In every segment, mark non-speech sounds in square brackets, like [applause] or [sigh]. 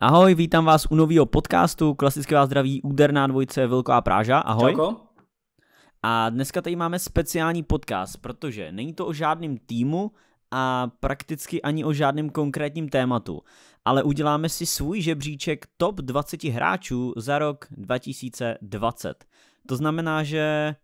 Ahoj, vítám vás u nového podcastu. Klasicky vás zdraví úderná dvojce Vilko Práža. Ahoj. Čauko. A dneska tady máme speciální podcast, protože není to o žádném týmu a prakticky ani o žádném konkrétním tématu, ale uděláme si svůj žebříček top 20 hráčů za rok 2020. To znamená, že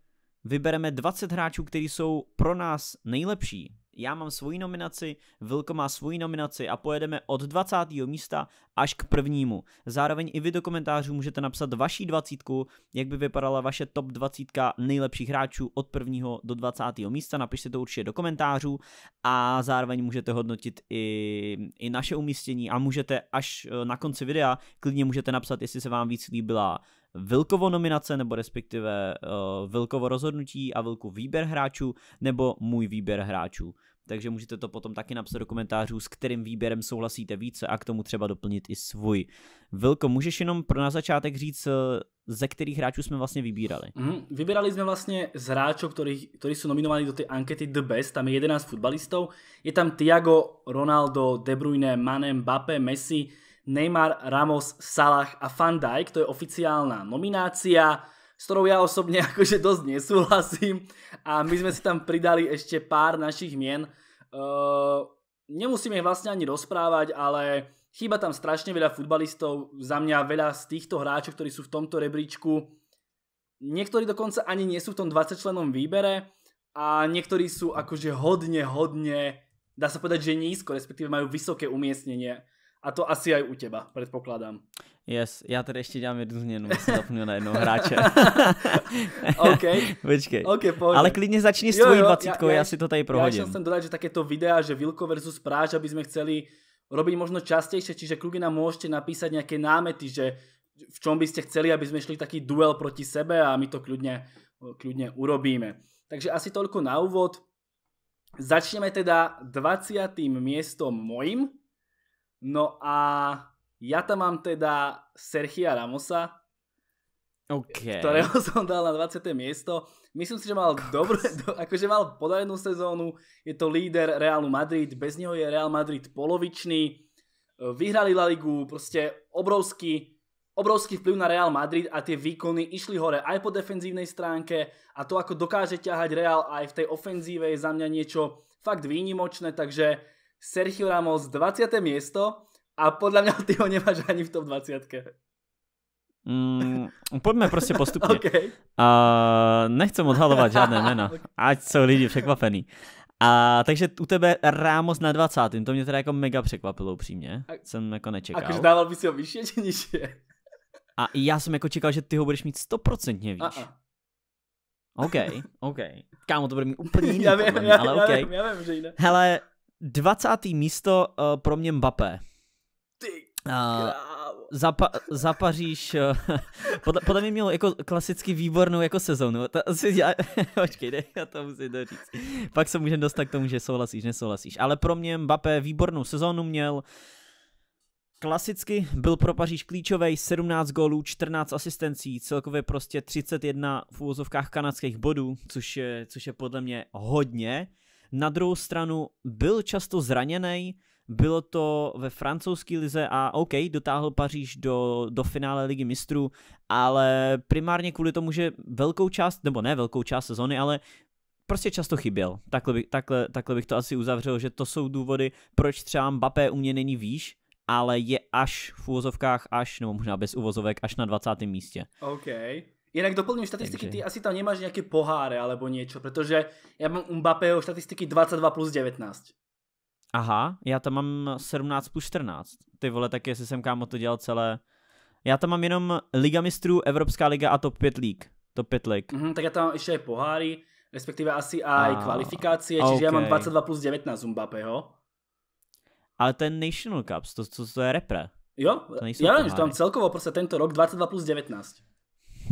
vybereme 20 hráčů, kteří jsou pro nás nejlepší já mám svoji nominaci, Vilko má svoji nominaci a pojedeme od 20. místa až k prvnímu. Zároveň i vy do komentářů můžete napsat vaší dvacítku, jak by vypadala vaše top 20 nejlepších hráčů od prvního do 20. místa, napište to určitě do komentářů a zároveň můžete hodnotit i, i naše umístění a můžete až eh, na konci videa klidně můžete napsat, jestli se vám víc líbila Vilkovo nominace, nebo respektive uh, eh, Vilkovo rozhodnutí a Vilku výběr hráčů, nebo můj výběr hráčů. Takže můžete to potom taky napsat do komentářů, s kterým výběrem souhlasíte více a k tomu třeba doplnit i svůj. Vilko, můžeš jenom pro na začátek říct, eh, ze kterých hráčů jsme vlastně vybírali? Mm, vybírali jsme vlastně z hráčů, kteří jsou nominovaní do té ankety The Best, tam je 11 futbalistov. Je tam Tiago, Ronaldo, De Bruyne, Mane, Mbappé, Messi, Neymar, Ramos, Salah a Van Dijk, to je oficiálna nominácia, s ktorou ja osobne [laughs] akože dosť nesúhlasím a my sme si tam pridali ešte pár našich mien. nemusíme ich vlastne ani rozprávať, ale chýba tam strašne veľa futbalistov, za mňa veľa z týchto hráčov, ktorí sú v tomto rebríčku. Niektorí dokonca ani nie sú v tom 20 členom výbere a niektorí sú akože hodne, hodne, dá sa povedať, že nízko, respektíve majú vysoké umiestnenie a to asi aj u teba, předpokládám. Yes, já tady ještě dělám jednu změnu, jsem zapomněl na jednoho hráče. [laughs] OK. [laughs] Počkej. OK, pohodě. Ale klidně začni s tvojí dvacítkou, já, já, já, si to tady prohodím. Já jsem dodat, že to videa, že Vilko versus Práž, aby jsme chceli robiť možno častejšie, čiže kľudne nám môžete napísať nejaké námety, že v čom by ste chceli, aby sme šli taký duel proti sebe a my to kľudne, kľudne urobíme. Takže asi toľko na úvod. Začneme teda 20. miestom mojim, No a ja tam mám teda Sergia Ramosa, okay. ktorého som [laughs] dal na 20. miesto. Myslím si, že mal dobré, do, akože mal podarenú sezónu, je to líder Realu Madrid, bez neho je Real Madrid polovičný, eh, vyhrali La Ligu, proste obrovský, obrovský vplyv na Real Madrid a tie výkony išli hore aj po defenzívnej stránke a to, ako dokáže ťahať Real aj v tej ofenzíve je za mňa niečo fakt výnimočné, takže Sergio Ramos 20. miesto a podľa mňa ty ho nemáš ani v top 20. Mm, poďme proste postupne. [laughs] okay. uh, nechcem odhalovať žiadne mena. [laughs] Ať jsou lidi překvapení. A takže u tebe Rámos na 20. To mě teda jako mega překvapilo upřímně. Jsem jako nečekal. Akože dával by si ho vyšší, či nižšie? A já jsem jako čekal, že ty ho budeš mít stoprocentně výš. OK, OK. Kámo, to bude mít úplně [laughs] jiný, já vím, mě, já, ale OK. Já vím, já vím, že jiné. Hele, 20. místo uh, pro mě Mbappé. Ty eh, za, pa, za Paříž, eh, [laughs] podle, podle mě měl jako klasicky výbornou jako sezonu. Ta, si, já, [laughs] očkej, ne, já to musím doříct. Pak se můžeme dostat k tomu, že souhlasíš, nesouhlasíš. Ale pro mě Mbappé výbornou sezonu měl. Klasicky byl pro Paříž klíčový 17 gólů, 14 asistencí, celkově prostě 31 v úvozovkách kanadských bodů, což je, což je podle mě hodně. Na druhou stranu byl často zraněný, bylo to ve francouzské lize a OK, dotáhl Paříž do, do finále ligy mistrů, ale primárně kvůli tomu, že velkou část, nebo ne velkou část sezony, ale prostě často chyběl. Takhle, by, takhle, takhle bych to asi uzavřel, že to jsou důvody, proč třeba Mbappé u mě není výš, ale je až v úvozovkách, až, nebo možná bez uvozovek, až na 20. místě. OK. Jinak doplním statistiky, Takže... ty asi tam nemáš nějaké poháre alebo něco, protože já mám Mbappého statistiky 22 plus 19. Aha, já tam mám 17 plus 14. Ty vole, tak jestli jsem kámo to dělal celé. Já tam mám jenom Liga mistrů, Evropská liga a top 5 líg. Top 5 líg. Mm-hmm, tak já tam ještě je poháry, respektive asi a... aj kvalifikácie, čiže okay. já mám 22 plus 19 Mbappého. Ale to je National Cups, to, to, to je repre. Jo, já vím, že tam celkovo prostě tento rok 22 plus 19.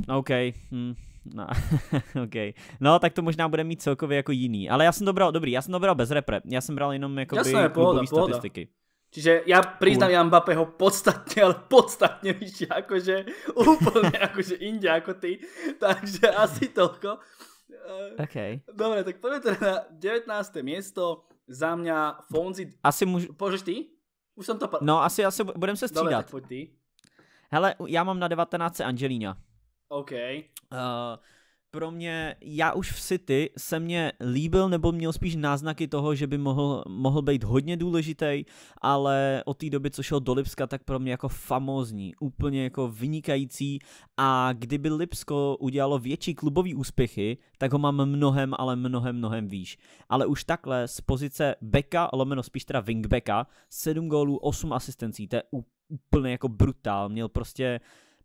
No OK. Hmm. No, [laughs] okay. no, tak to možná bude mít celkově jako jiný. Ale já jsem to bral, dobrý, já jsem to bral bez repre. Já jsem bral jenom jako Jasné, pohoda, pohoda. statistiky. Čiže já přiznám cool. Mbappého podstatně, ale podstatně víš, jakože úplně jakože indě jako ty. Takže asi tolko. Okay. Dobre, tak pojďme teda na 19. místo Za mňa Fonzi... Asi můžu... Požeš ty? Už jsem to... No asi, asi budem se střídat. Dobre, tak pojď ty. Hele, já mám na 19. Angelina. OK. Uh, pro mě, já už v City se mě líbil, nebo měl spíš náznaky toho, že by mohl, mohl být hodně důležitý, ale od té doby, co šel do Lipska, tak pro mě jako famózní, úplně jako vynikající a kdyby Lipsko udělalo větší klubový úspěchy, tak ho mám mnohem, ale mnohem, mnohem výš. Ale už takhle z pozice beka, lomeno spíš teda wingbacka, 7 gólů, 8 asistencí, to je úplně jako brutál, měl prostě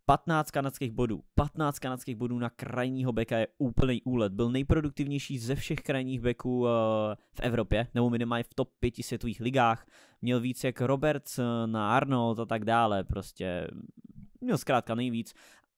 15 kanadských bodů. 15 kanadských bodů na krajního beka je úplný úlet. Byl nejproduktivnější ze všech krajních beků eh, v Evropě, nebo minimálně v top 5 světových ligách. Měl víc jak Roberts eh, na Arnold a tak dále, prostě měl zkrátka nejvíc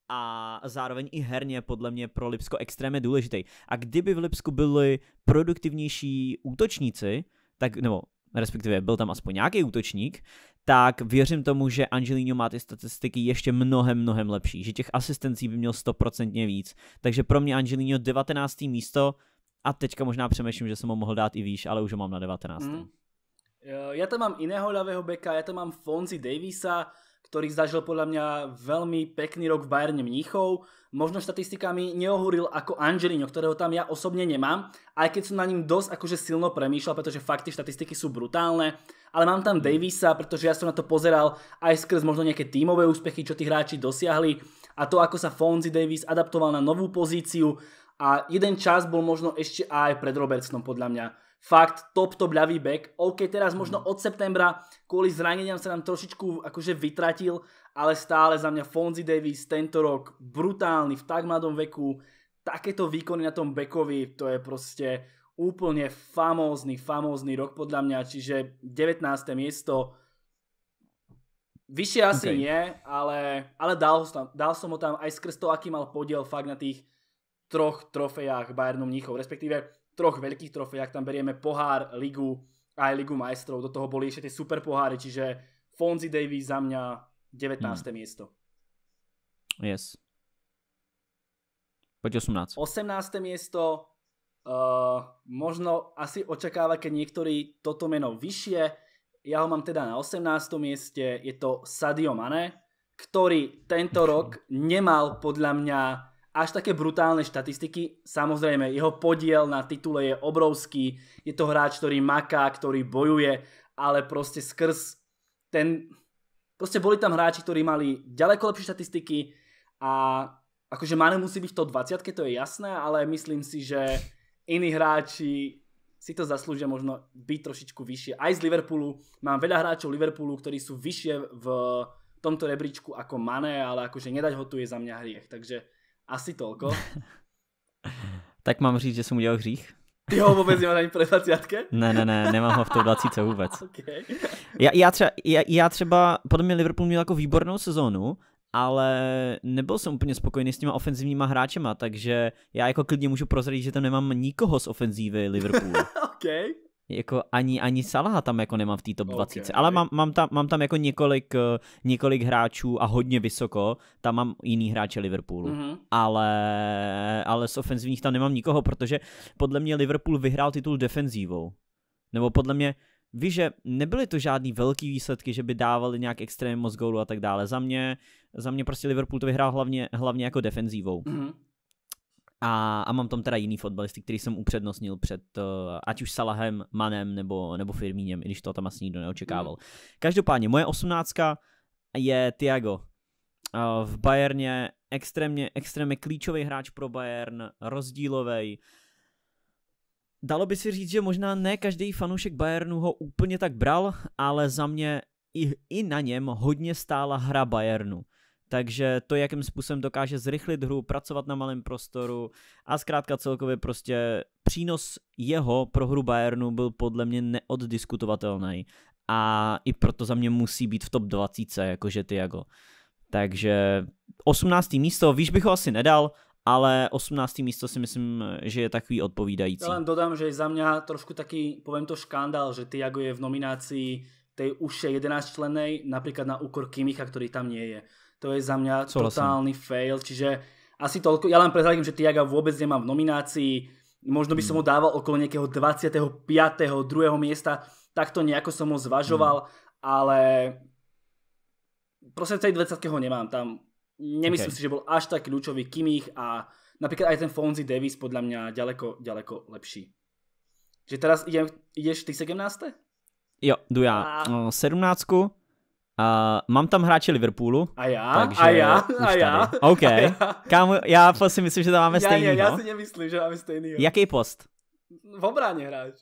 a zároveň i herně podle mě pro Lipsko extrémně důležitý. A kdyby v Lipsku byli produktivnější útočníci, tak, nebo respektive byl tam aspoň nějaký útočník, tak věřím tomu, že Angelino má ty statistiky ještě mnohem, mnohem lepší, že těch asistencí by měl stoprocentně víc. Takže pro mě Angelino 19. místo a teďka možná přemýšlím, že jsem ho mohl dát i výš, ale už ho mám na 19. Hmm. Já tam mám jiného levého beka, já tam mám Fonzi Davisa, ktorý zažil podľa mňa veľmi pekný rok v Bayerne Mníchov. Možno štatistikami neohúril ako Angelino, ktorého tam ja osobne nemám, aj keď som na ním dosť akože silno premýšľal, pretože fakt tie štatistiky sú brutálne. Ale mám tam Davisa, pretože ja som na to pozeral aj skrz možno nejaké tímové úspechy, čo tí hráči dosiahli a to, ako sa Fonzi Davis adaptoval na novú pozíciu a jeden čas bol možno ešte aj pred Robertsonom podľa mňa fakt top, top ľavý back. OK, teraz možno mhm. od septembra kvôli zraneniam sa nám trošičku akože vytratil, ale stále za mňa Fonzi Davis tento rok brutálny v tak mladom veku, takéto výkony na tom backovi, to je proste úplne famózny, famózny rok podľa mňa, čiže 19. miesto, Vyššie asi nie, ale, ale dal, dal som ho tam aj skrz to, aký mal podiel fakt na tých troch trofejách Bayernu Mníchov, respektíve troch veľkých trofejach, tam berieme pohár, ligu a aj ligu majstrov. Do toho boli ešte tie super poháry, čiže Fonzi Davies za mňa 19. Hmm. miesto. Yes. Poď 18. 18. miesto. Uh, možno asi očakáva, keď niektorí toto meno vyššie. Ja ho mám teda na 18. mieste. Je to Sadio Mane, ktorý tento [laughs] rok nemal podľa mňa až také brutálne štatistiky. Samozrejme, jeho podiel na titule je obrovský, je to hráč, ktorý maká, ktorý bojuje, ale proste skrz ten... Proste boli tam hráči, ktorí mali ďaleko lepšie štatistiky a akože Mane musí byť v to 20, to je jasné, ale myslím si, že iní hráči si to zaslúžia možno byť trošičku vyššie. Aj z Liverpoolu, mám veľa hráčov Liverpoolu, ktorí sú vyššie v tomto rebríčku ako Mane, ale akože nedať ho tu je za mňa hriech. Takže asi tolko. [laughs] tak mám říct, že jsem udělal hřích? Ty ho vůbec nemáš ani pro Ne, ne, ne, nemám ho v tom 20 vůbec. [laughs] okay. já, já, třeba, já, já třeba, podle mě Liverpool měl jako výbornou sezónu, ale nebyl jsem úplně spokojený s těma ofenzivníma hráčema, takže já jako klidně můžu prozradit, že tam nemám nikoho z ofenzívy Liverpoolu. [laughs] okay jako ani, ani Salah tam jako nemám v té top okay. 20, ale mám, mám, tam, mám tam jako několik, eh, několik hráčů a hodně vysoko, tam mám jiný hráče Liverpoolu, mm-hmm. ale, ale z ofenzivních tam nemám nikoho, protože podle mě Liverpool vyhrál titul defenzívou, nebo podle mě Víš, že nebyly to žádný velký výsledky, že by dávali nějak extrémně moc gólu a tak dále. Za mě, za mě prostě Liverpool to vyhrál hlavně, hlavně jako defenzívou. Mm-hmm. A, a mám tam teda jiný fotbalisty, který jsem upřednostnil před uh, ať už Salahem, Manem nebo, nebo Firmínem, i když to tam asi nikdo neočekával. Mm. Každopádně, moje osmnáctka je Tiago. Uh, eh, v Bayerně extrémně, extrémně klíčový hráč pro Bayern, rozdílový. Dalo by si říct, že možná ne každý fanoušek Bayernu ho úplně tak bral, ale za mě i, i na něm hodně stála hra Bayernu. Takže to, jakým způsobem dokáže zrychlit hru, pracovat na malém prostoru a zkrátka celkově prostě přínos jeho pro hru Bayernu byl podle mě neoddiskutovatelný. A i proto za mě musí být v top 20, jakože Tiago. Takže 18. místo, víš, bych ho asi nedal, ale 18. místo si myslím, že je takový odpovídající. Já len dodám, že je za mě trošku taký, povím to, škandál, že Tiago je v nominácii tej užšej 11 členej, například na úkor Kimicha, který tam nie je to je za mňa Souhlasím. totálny fail, čiže asi toľko, ja len prezradím, že Tiaga vôbec nemám v nominácii, možno by mm. som hmm. ho dával okolo nejakého 25. 2. miesta, takto nejako som ho zvažoval, mm. ale prosím, tej 20. ho nemám tam. Nemyslím okay. si, že bol až tak kľúčový Kimich a napríklad aj ten Fonzi Davis podľa mňa ďaleko, ďaleko lepší. Že teraz idem, ideš ty 17? Jo, jdu já. A... 17 no, Uh, mám tam hráče Liverpoolu. A já? Takže a já? A já? Tady. OK. A já. Kámo, já si myslím, že tam máme stejný. Já, já si nemyslím, že máme stejný. Jaký post? V obraně hráč.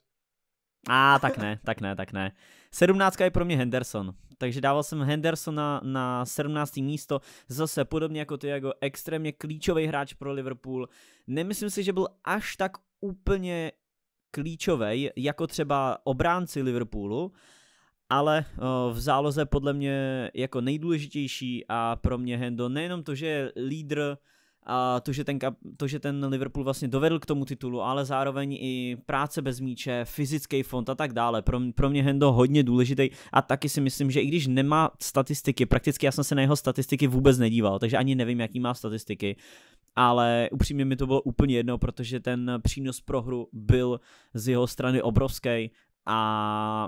A ah, tak ne, tak ne, tak ne. 17 je pro mě Henderson. Takže dával jsem Hendersona na 17. místo. Zase podobně jako ty, jako extrémně klíčový hráč pro Liverpool. Nemyslím si, že byl až tak úplně klíčový jako třeba obránci Liverpoolu, ale v záloze podle mě jako nejdůležitější a pro mě Hendo nejenom to, že je lídr a to že, ten, to, že ten Liverpool vlastně dovedl k tomu titulu, ale zároveň i práce bez míče, fyzický fond a tak dále. Pro, pro mě Hendo hodně důležitý a taky si myslím, že i když nemá statistiky, prakticky já jsem se na jeho statistiky vůbec nedíval, takže ani nevím, jaký má statistiky, ale upřímně mi to bylo úplně jedno, protože ten přínos pro hru byl z jeho strany obrovský a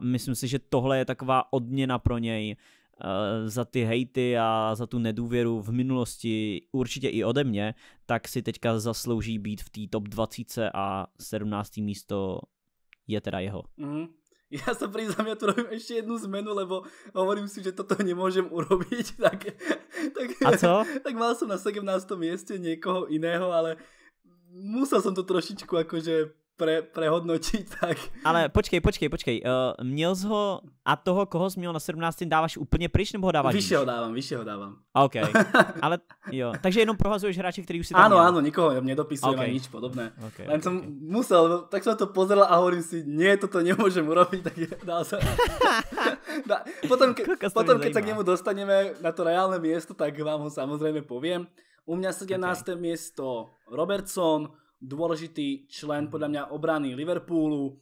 myslím si, že tohle je taková odměna pro něj eh, za ty hejty a za tu nedůvěru v minulosti, určitě i ode mě, tak si teďka zaslouží být v té top 20 a 17. místo je teda jeho. Mm. [laughs] se prý za mě tu robím ještě jednu zmenu, lebo hovorím si, že toto nemůžem urobiť, [laughs] tak, tak, a co? [laughs] tak mal jsem na 17. místě někoho jiného, ale musel jsem to trošičku jakože pre, prehodnotit, [laughs] tak... Ale počkej, počkej, počkej, uh, měl jsi ho a toho, koho jsi měl na 17. dáváš úplně pryč, nebo ho dáváš Vyše ho dávám, vyše ho dávám. OK, [laughs] ale jo, takže jenom prohazuješ hráče, který už si tam Ano, měl. ano, nikoho nedopisujem okay. nic podobné. Okay, Len okay. jsem musel, tak jsem to pozrel a hovorím si, ne, toto nemůžem urobiť, [laughs] tak je, se... potom, ke, potom keď se k němu dostaneme na to reálné miesto, tak vám ho samozřejmě poviem. U mňa 17. Okay. miesto Robertson, dôležitý člen mhm. podľa mňa obrany Liverpoolu.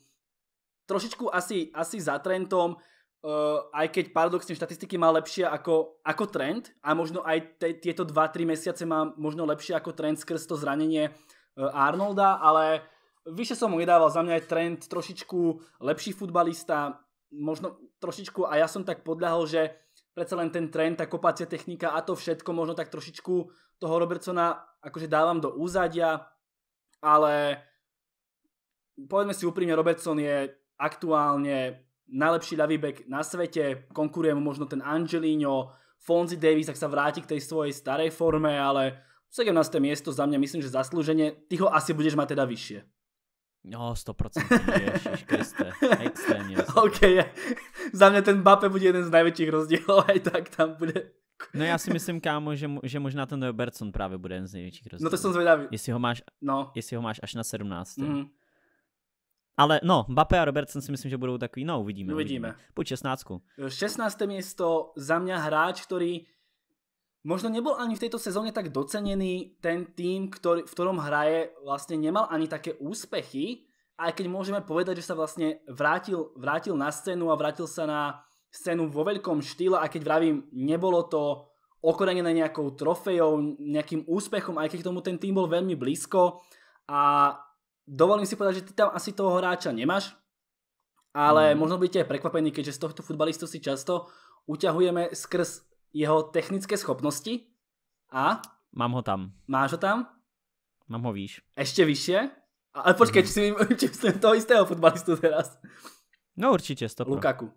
Trošičku asi, asi za Trentom, uh, aj keď paradoxne štatistiky má lepšie ako, ako trend a možno aj te, tieto 2-3 mesiace má možno lepšie ako trend skrz to zranenie uh, Arnolda, ale vyše som mu nedával, za mňa je trend trošičku lepší futbalista, možno trošičku a ja som tak podľahol, že predsa len ten trend, tá kopacia technika a to všetko možno tak trošičku toho Robertsona akože dávam do úzadia, ale povedme si úprimne, Robertson je aktuálne najlepší ľavý back na svete, konkuruje mu možno ten Angelino, Fonzi Davis, ak sa vráti k tej svojej starej forme, ale 17. miesto za mňa myslím, že zaslúženie. Ty ho asi budeš mať teda vyššie. No, 100% Ježiš Kriste, extrémne. [laughs] OK, za mňa ten Bape bude jeden z najväčších rozdielov, aj tak tam bude No já si myslím, kámo, že, že možná ten Robertson právě bude jeden z největších rozdílů. No to jsem zvědavý. Jestli ho máš, no. jestli ho máš až na 17. Mm. hmm Ale no, Mbappé a Robertson si myslím, že budou takový, no uvidíme. No, uvidíme. uvidíme. Pojď 16. 16. místo za mě hráč, který možno nebyl ani v této sezóně tak doceněný. ten tým, který v kterém hraje, vlastně nemal ani také úspěchy. aj keď můžeme povedať, že se vlastně vrátil, vrátil na scénu a vrátil se na scénu vo veľkom štýle a keď vravím, nebolo to okorenené nejakou trofejou, nejakým úspechom, aj keď tomu ten tým bol veľmi blízko a dovolím si povedať, že ty tam asi toho hráča nemáš, ale mm. možno byť aj prekvapený, keďže z tohto futbalistu si často uťahujeme skrz jeho technické schopnosti a... Mám ho tam. Máš ho tam? Mám ho výš. Ještě vyššie? Ale počkej, mm. či, si, [laughs] či jsem toho istého futbalistu teraz. No určitě, stop. Lukaku.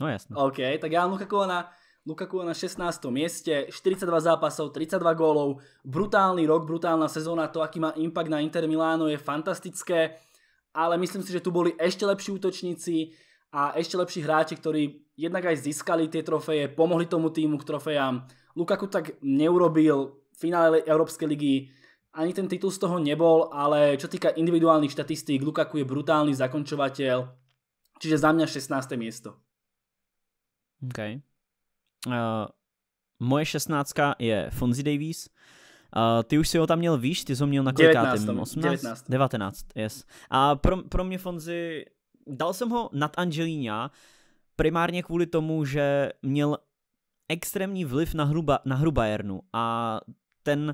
No jasne. OK, tak ja mám Lukaku na, Lukaku na 16. mieste, 42 zápasov, 32 gólov, brutálny rok, brutálna sezóna, to aký má impact na Inter Miláno je fantastické, ale myslím si, že tu boli ešte lepší útočníci a ešte lepší hráči, ktorí jednak aj získali tie trofeje, pomohli tomu týmu k trofejám. Lukaku tak neurobil v finále Európskej ligy, ani ten titul z toho nebol, ale čo týka individuálnych štatistík, Lukaku je brutálny zakončovateľ, čiže za mňa 16. miesto. Okay. Uh, moje šestnáctka je Fonzie Davies. Uh, ty už si ho tam měl výš, ty jsi ho měl na kolikátém? 18? 19. 19, yes. A pro, pro mě Fonzi, dal jsem ho nad Angelina primárně kvůli tomu, že měl extrémní vliv na hru, na hru Bayernu a ten uh,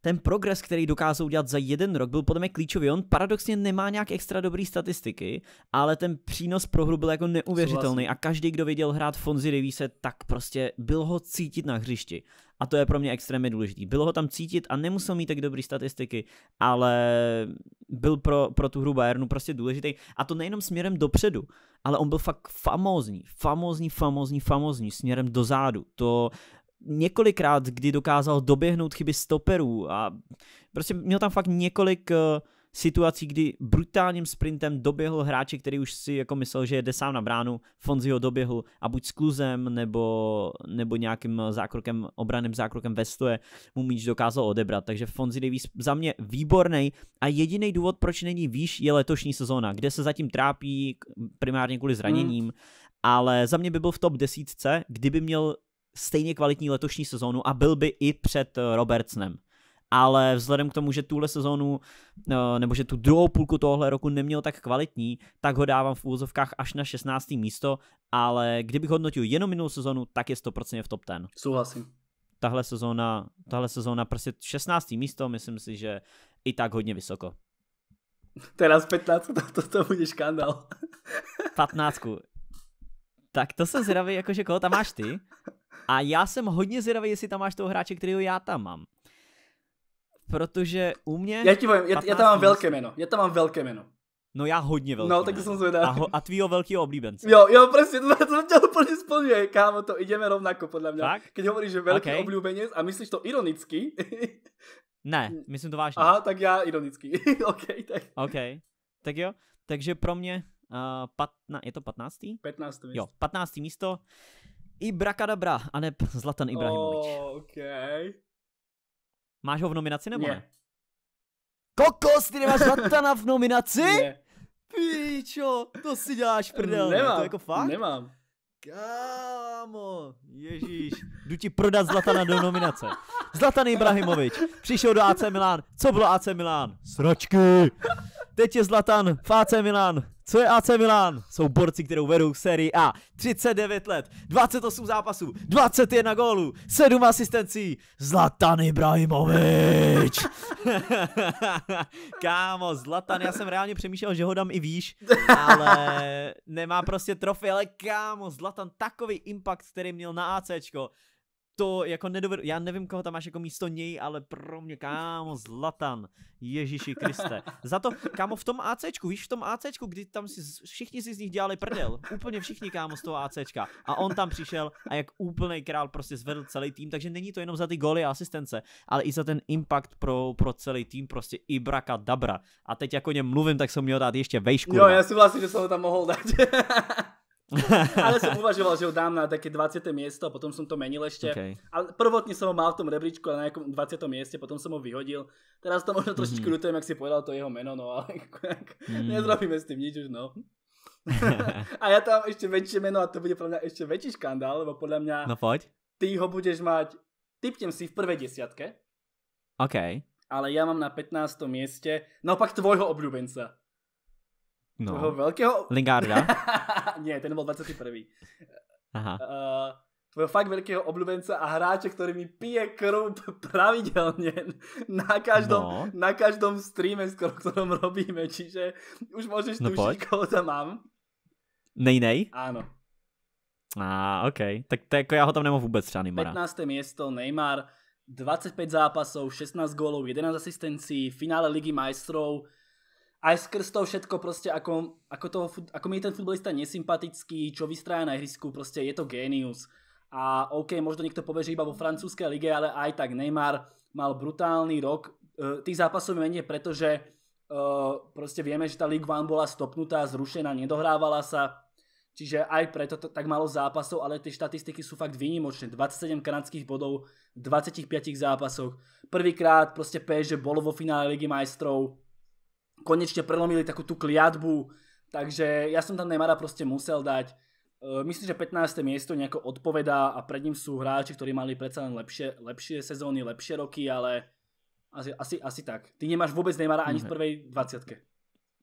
ten progres, který dokázal udělat za jeden rok, byl podle mě klíčový. On paradoxně nemá nějak extra dobrý statistiky, ale ten přínos pro hru byl jako neuvěřitelný a každý, kdo viděl hrát Fonzi Davise, tak prostě byl ho cítit na hřišti. A to je pro mě extrémně důležitý. Bylo ho tam cítit a nemusel mít tak dobrý statistiky, ale byl pro, pro tu hru Bayernu prostě důležitý. A to nejenom směrem dopředu, ale on byl fakt famózní, famózní, famózní, famózní směrem dozadu. To několikrát, kdy dokázal doběhnout chyby stoperů a prostě měl tam fakt několik eh, situací, kdy brutálním sprintem doběhl hráči, který už si jako myslel, že jede sám na bránu, Fonziho doběhl a buď s kluzem nebo, nebo nějakým zákrokem, obraným zákrokem stoje mu míč dokázal odebrat. Takže Fonzi Davies za mě výborný a jediný důvod, proč není výš, je letošní sezóna, kde se zatím trápí primárně kvůli zraněním, hmm. ale za mě by byl v top desítce, kdyby měl stejně kvalitní letošní sezónu a byl by i před eh, Robertsnem. Ale vzhledem k tomu, že tuhle sezónu, eh, nebo že tu druhou půlku tohle roku neměl tak kvalitní, tak ho dávám v úzovkách až na 16. místo, ale kdybych hodnotil jenom minulou sezónu, tak je 100% v top 10. Souhlasím. Tahle sezóna, tahle sezóna prostě 16. místo, myslím si, že i tak hodně vysoko. Teraz 15, to, to, to bude škandál. 15. Tak to se zdraví, jakože koho tam máš ty, a já jsem hodně zvědavý, jestli tam máš toho hráče, kterého já tam mám. Protože u mě... Já ti povím, já, já tam mám velké jméno, já tam mám velké jméno. No já hodně velké. No, tak jsem zvědavý. A, ho, a tvýho velkýho oblíbence. Jo, jo, prostě, to jsem tě úplně splňuje, kámo, to ideme rovnako, podle mě. Tak? Keď hovoríš, že velký okay. oblíbenec a myslíš to ironicky. ne, myslím to vážně. Aha, tak já ironicky. [laughs] OK, tak. OK, tak jo. Takže pro mě uh, patna, je to 15. 15. Jo, 15. místo. Ibrakadabra, a ne Zlatan Ibrahimovič. Oh, okay. Máš ho v nominaci nebo ne? Kokos, ty nemáš Zlatana v nominaci? Ne. Píčo, to si děláš prdel. Nemám, to jako fakt? Nemám. Kámo, ježíš, jdu ti prodat Zlatana do nominace. Zlatan Ibrahimovič přišel do AC Milan. Co bylo AC Milan? Sračky. Teď je Zlatan v AC Milan. Co je AC Milan? Jsou borci, kterou vedou sérii A. 39 let, 28 zápasů, 21 gólů, 7 asistencí. Zlatan Ibrahimovič! [laughs] Kámo, Zlatan, já jsem reálně přemýšlel, že ho dám i výš, [laughs] ale nemá prostě trofy, ale kámo, Zlatan, takový impact, který měl na ACčko to jako nedovedu, já nevím, koho tam máš jako místo něj, ale pro mě, kámo, Zlatan, Ježíši Kriste. Za to, kámo, v tom ACčku, víš, v tom ACčku, kdy tam si, všichni si z nich dělali prdel, úplně všichni, kámo, z toho ACčka. A on tam přišel a jak úplný král prostě zvedl celý tým, takže není to jenom za ty goly a asistence, ale i za ten impact pro, pro celý tým, prostě braka Dabra. A teď jako něm mluvím, tak jsem měl dát ještě vejšku. Jo, já si vlastně, že jsem ho tam mohl dát. [laughs] [laughs] ale som uvažoval, že ho dám na také 20. miesto a potom som to menil ešte. Okay. Ale prvotne som ho mal v tom rebríčku na nejakom 20. mieste, potom som ho vyhodil. Teraz to možno trošičku mm-hmm. ľutujem, ak si povedal to jeho meno, no ale [laughs] mm. nezrobíme s tým nič už, no. [laughs] a ja tam ešte väčšie meno a to bude pre mňa ešte väčší škandál, lebo podľa mňa... No poď. Ty ho budeš mať, typnem si v prvej desiatke. OK. Ale ja mám na 15. mieste naopak tvojho obľúbenca. No. Toho velkého... Lingarda. [laughs] ne, ten byl 21. Aha. Uh, eh, tvojho fakt velkého oblubence a hráče, který mi pije krv [laughs] pravidelně na každom, no. na každom streame, skoro, ktorom robíme, čiže už můžeš no tušit, koho tam mám. Nej, nej? Ano. A, ah, OK. Tak to jako já ho tam nemám vůbec třeba Neymara. 15. město, Neymar, 25 zápasov, 16 gólov, 11 asistencií, finále Ligy majstrov, aj skrz to všetko prostě, ako, ako, toho, ako mi je ten futbalista nesympatický, čo vystraja na ihrisku, prostě je to genius. A OK, možno někdo povie, že iba vo francúzskej lige, ale aj tak Neymar mal brutálny rok. E, tých zápasov je menej, pretože uh, prostě vieme, že ta Ligue 1 bola stopnutá, zrušená, nedohrávala sa. Čiže aj preto to, tak málo zápasov, ale ty statistiky sú fakt výnimočné. 27 kanadských bodov v 25 zápasoch. Prvýkrát prostě PSG bolo vo finále Ligy majstrov konečne prelomili takú tú kliatbu, takže ja som tam Neymara proste musel dať. Eh, myslím, že 15. miesto nejako odpovedá a pred ním sú hráči, ktorí mali predsa len lepšie, lepšie sezóny, lepšie roky, ale asi, asi, asi tak. Ty nemáš vôbec Neymara ani v mhm. prvej 20. -tke.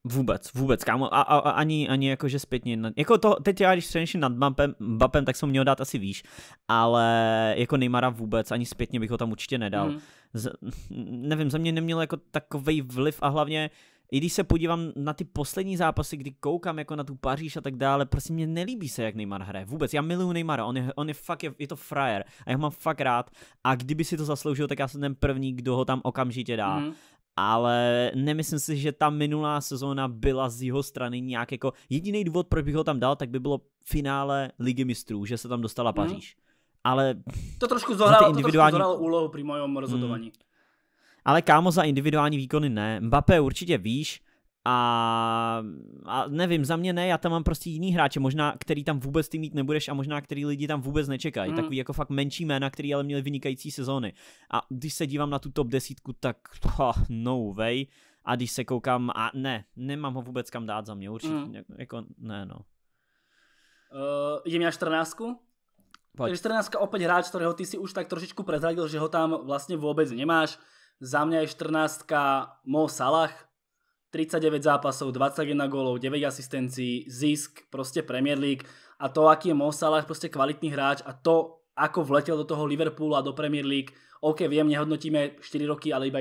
Vůbec, vůbec, kámo. A, a, a ani, ani jakože zpětně. Jako to, teď já, když přemýšlím nad Bapem, Bapem, tak jsem měl dát asi výš, ale jako Neymara vůbec, ani zpětně bych ho tam určitě nedal. Mm. Z, nevím, za mě neměl jako takový vliv a hlavně uh, i když se podívám na ty poslední zápasy, kdy koukám jako na tu Paříž a tak dále, prostě mě nelíbí se, jak Neymar hraje. Vůbec, já miluju Neymara, on je, on je fakt, je, je to frajer a já ho mám fakt rád a kdyby si to zasloužil, tak já jsem ten první, kdo ho tam okamžitě dá. Mm. Ale nemyslím si, že ta minulá sezóna byla z jeho strany nějak jako jediný důvod, proč bych ho tam dal, tak by bylo finále Ligy mistrů, že se tam dostala mhm. Paříž. Mm. Ale to trošku zohralo, individuální... to trošku zohralo úlohu při mojom rozhodování. Mm. Ale kámo za individuální výkony ne. Mbappé určitě výš, a, a nevím, za mě ne, já tam mám prostě jiný hráče, možná který tam vůbec ty mít nebudeš a možná který lidi tam vůbec nečekají. Mm. Takový jako fakt menší jména, který ale měli vynikající sezóny. A když se dívám na tu top desítku, tak oh, no way. A když se koukám, a ne, nemám ho vůbec kam dát za mě, určitě, mm. jako ne no. Uh, idem na 14. Pojď. Takže 14 opět hráč, kterého ty si už tak trošičku prezradil, že ho tam vlastně vůbec nemáš za mňa je 14 Mo Salah, 39 zápasov, 21 gólov, 9 asistencií, zisk, proste Premier League a to, aký je Mo Salah, proste kvalitný hráč a to, ako vletel do toho Liverpoolu a do Premier League. OK, viem, nehodnotíme 4 roky, ale iba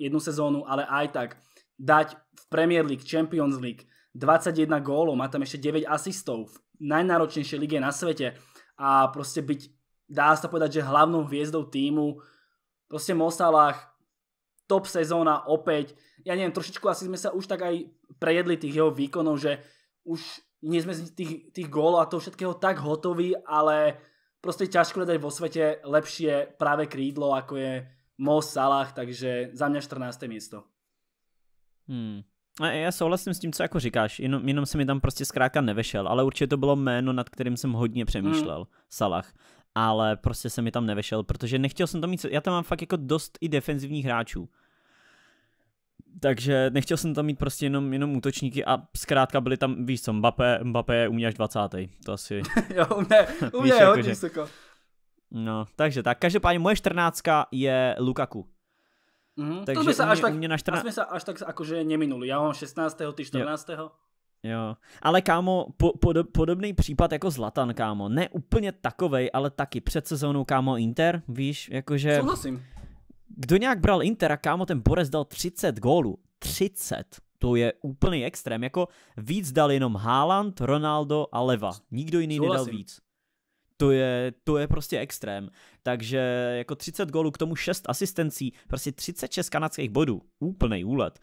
jednu sezónu, ale aj tak dať v Premier League, Champions League 21 gólov, má tam ešte 9 asistov v najnáročnejšej lige na svete a proste byť, dá sa povedať, že hlavnou hviezdou týmu. Proste Mo Salah top sezóna opäť. Ja neviem, trošičku asi sme sa už tak aj prejedli tých jeho výkonov, že už nie sme z tých, tých gólov a toho všetkého tak hotoví, ale proste ťažko dať vo svete lepšie práve krídlo, ako je Mo Salah, takže za mě 14. místo. Hmm. A já souhlasím s tím, co jako říkáš, jenom, jenom se mi tam prostě zkrátka nevešel, ale určitě to bylo jméno, nad kterým jsem hodně přemýšlel, hmm. Salah ale prostě se mi tam nevešel, protože nechtěl jsem tam mít, já tam mám fakt jako dost i defenzivních hráčů. Takže nechtěl jsem tam mít prostě jenom, jenom útočníky a zkrátka byli tam, víš co, Mbappé, Mbappé je u mě až 20. To asi... [laughs] jo, u mě, [laughs] u mě víš, je jako, hodně jako, vysoko. Že... No, takže tak. Každopádně moje 14 je Lukaku. Mm, -hmm. takže to jsme se až tak, mě až tak akože neminuli. Já mám 16. ty 14. Jo. Jo, ale kámo, po, pod, podobný případ jako Zlatan, kámo. Ne úplně takovej, ale taky před sezónou, kámo, Inter, víš, jakože... Souhlasím. Kdo nějak bral Inter a kámo, ten Borez dal 30 gólů. 30! To je úplný extrém, jako víc dal jenom Haaland, Ronaldo a Leva. Nikdo jiný Souhlasím. nedal víc to je, to je prostě extrém. Takže jako 30 gólů, k tomu 6 asistencí, prostě 36 kanadských bodů, úplný úlet.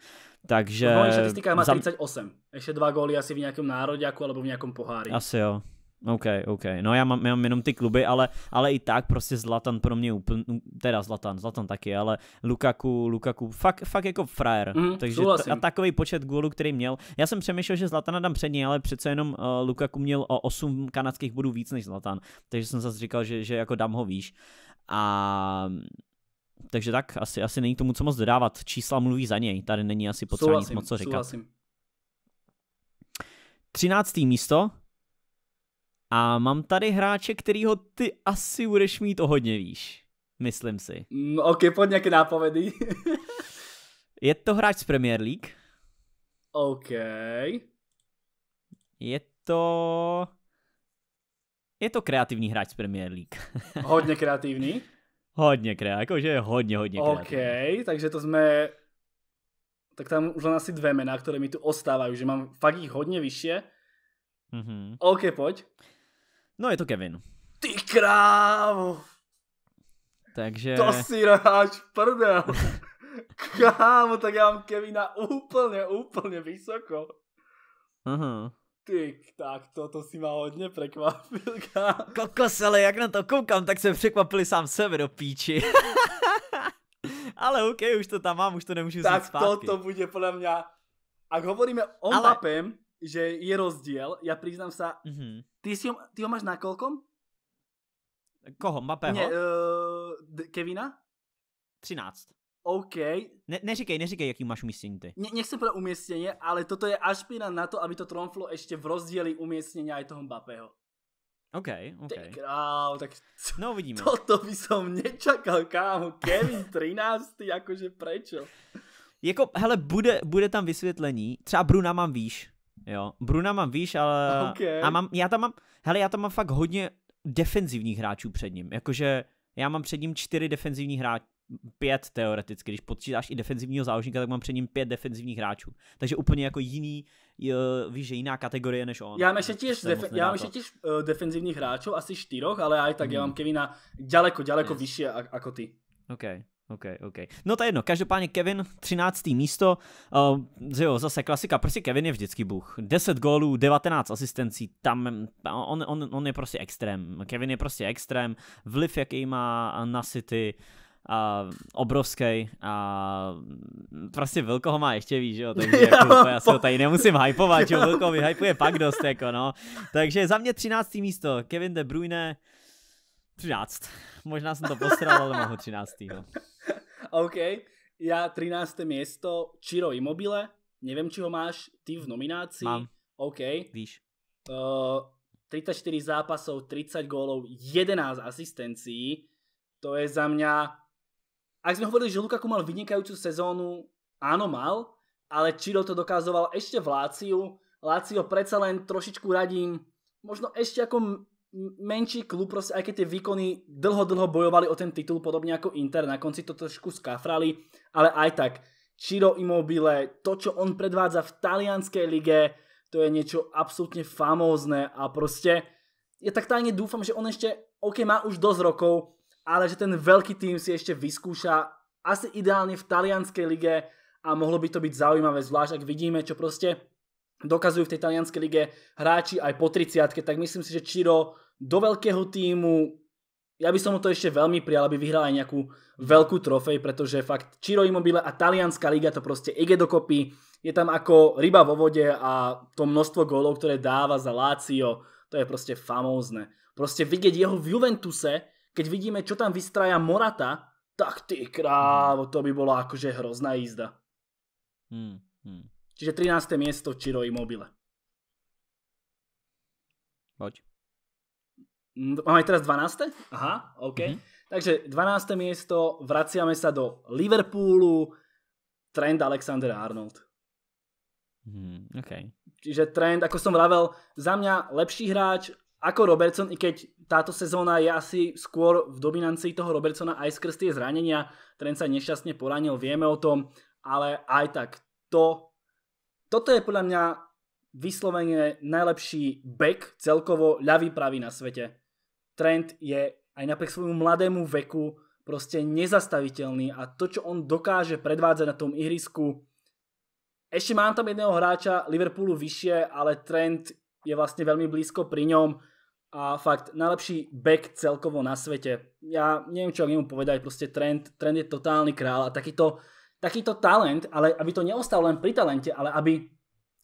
Takže... No, statistika má 38. Ještě dva góly asi v nějakém národě, jako, alebo v nějakém poháři. Asi jo. OK, OK. No já mám, já mám jenom ty kluby, ale, ale i tak prostě Zlatan pro mě úplně, teda Zlatan, Zlatan taky, ale Lukaku, Lukaku, fakt, fakt jako frajer. Mm, Takže t- a takový počet gólů, který měl. Já jsem přemýšlel, že Zlatana dám předně, ale přece jenom uh, Lukaku měl o 8 kanadských bodů víc než Zlatan. Takže jsem zase říkal, že, že jako dám ho víš. A takže tak, asi, asi není tomu co moc dodávat. Čísla mluví za něj, tady není asi potřeba nic moc co říkat. Souhlasím. 13. místo, a mám tady hráče, kterýho ty asi budeš mít o hodně víš. Myslím si. Mm, ok, pod nějaké nápovědy. [laughs] je to hráč z Premier League. OK. Je to... Je to kreativní hráč z Premier League. [laughs] hodně kreativní? Hodně kreativní, jakože hodně, hodně kreativní. OK, takže to jsme... Tak tam už len asi dve mena, které mi tu ostávají, že mám fakt jich hodně vyššie. Mm-hmm. OK, pojď. No, je to Kevin. Ty krávo! Takže... To si ráš prdel. [laughs] Kámo, tak já mám Kevina úplně, úplně vysoko. Aha. Ty, tak to, to si má hodně překvapil, Kokos, ale jak na to koukám, tak jsem překvapili sám sebe do píči. [laughs] ale OK, už to tam mám, už to nemůžu tak vzít zpátky. Tak to, to bude podle mě... Ak hovoríme o ale... mapem, že je rozdiel, ja priznám sa, mm-hmm. ty, si ho, ty ho máš na koľkom? Koho? Mbappého? Ne, uh, Kevina? 13. OK. Ne, neříkej, neříkej, jaký máš umístění ty. Ne, nechcem pro umiestnenie, ale toto je ašpirant na to, aby to tromflo ešte v rozdieli umístění aj toho Mbappého. OK, OK. Tak, král, tak no, uvidíme. toto by som nečakal, kámo. Kevin 13, [laughs] jakože prečo? Jako, hele, bude, bude tam vysvětlení. Třeba Bruna mám výš, Jo, Bruna mám výš, ale... Okay. A mám, já tam mám, hele, já tam mám fakt hodně defenzivních hráčů před ním. Jakože já mám před ním čtyři defenzivní hráče, pět teoreticky, když počítáš i defenzivního záložníka, tak mám před ním pět defenzivních hráčů. Takže úplně jako jiný, uh, víš, že jiná kategorie než on. Já mám ještě těž, def já mám ještě těž uh, eh, defenzivních hráčů, asi čtyroch, ale i tak hmm. já mhm. mám Kevina daleko, daleko yes. vyšší ako ty. Okay. OK, OK. No to je jedno, každopádně Kevin, 13. místo, uh, jo, zase klasika, prostě Kevin je vždycky bůh. 10 gólů, 19 asistencí, tam, on, on, on je prostě extrém, Kevin je prostě extrém, vliv, jaký má na City, a obrovský a prostě velkoho má ještě víš, jo, takže [laughs] jako, já se ho tady nemusím hypovat, jo, Vilko vyhypuje pak dost, jako no. Takže za mě 13. místo, Kevin De Bruyne, 13. Možná jsem to posral, ale mohu 13. [laughs] OK. já 13. Místo. Čiro Immobile. nevím, či ho máš ty v nominácii. Mám. OK. Víš. Uh, eh, 34 zápasov, 30 gólov, 11 asistencií. To je za mňa... Ak sme hovorili, že Lukaku mal vynikajúcu sezónu, áno mal, ale Čiro to dokazoval ešte v Láciu. Lácio predsa len trošičku radím, možno ešte ako menší klub, prostě, aj keď tie výkony dlho, dlho bojovali o ten titul, podobně jako Inter, na konci to trošku skafrali, ale aj tak, Ciro Immobile, to, čo on predvádza v talianskej lige, to je niečo absolútne famózne a prostě ja tak tajne dúfam, že on ešte, OK, má už dosť rokov, ale že ten veľký tým si ešte vyskúša asi ideálne v talianskej lige a mohlo by to byť zaujímavé, zvlášť ak vidíme, čo prostě dokazujú v tej talianskej lige hráči aj po 30 tak myslím si, že Čiro do veľkého týmu ja by som mu to ešte veľmi prijal, aby vyhral aj nejakú veľkú trofej, pretože fakt Ciro Immobile a talianská liga to proste ide dokopy. Je tam ako ryba vo vode a to množstvo gólov, ktoré dáva za Lazio, to je proste famózne. Proste vidieť jeho v Juventuse, keď vidíme, čo tam vystraja Morata, tak ty krávo, to by bola akože hrozná jízda. Hmm, hmm. Čiže 13. miesto Ciro Immobile. Poď. Máme teraz 12. Aha, OK. Mm-hmm. Takže 12. miesto, vraciame sa do Liverpoolu, Trend Alexander Arnold. Hmm, okay. Čiže trend, ako som vravel, za mňa lepší hráč ako Robertson, i keď táto sezóna je asi skôr v dominancii toho Robertsona aj skrz tie zranenia. Trend sa nešťastne poranil, vieme o tom, ale aj tak to toto je podľa mňa vyslovene najlepší back celkovo ľavý pravý na svete. Trent je aj napriek svojmu mladému veku proste nezastaviteľný a to, čo on dokáže predvádzať na tom ihrisku, ešte mám tam jedného hráča Liverpoolu vyššie, ale Trent je vlastne veľmi blízko pri ňom a fakt najlepší back celkovo na svete. Ja neviem, čo k nemu povedať, proste Trent, Trent je totálny král a takýto takýto talent, ale aby to neostal len pri talente, ale aby...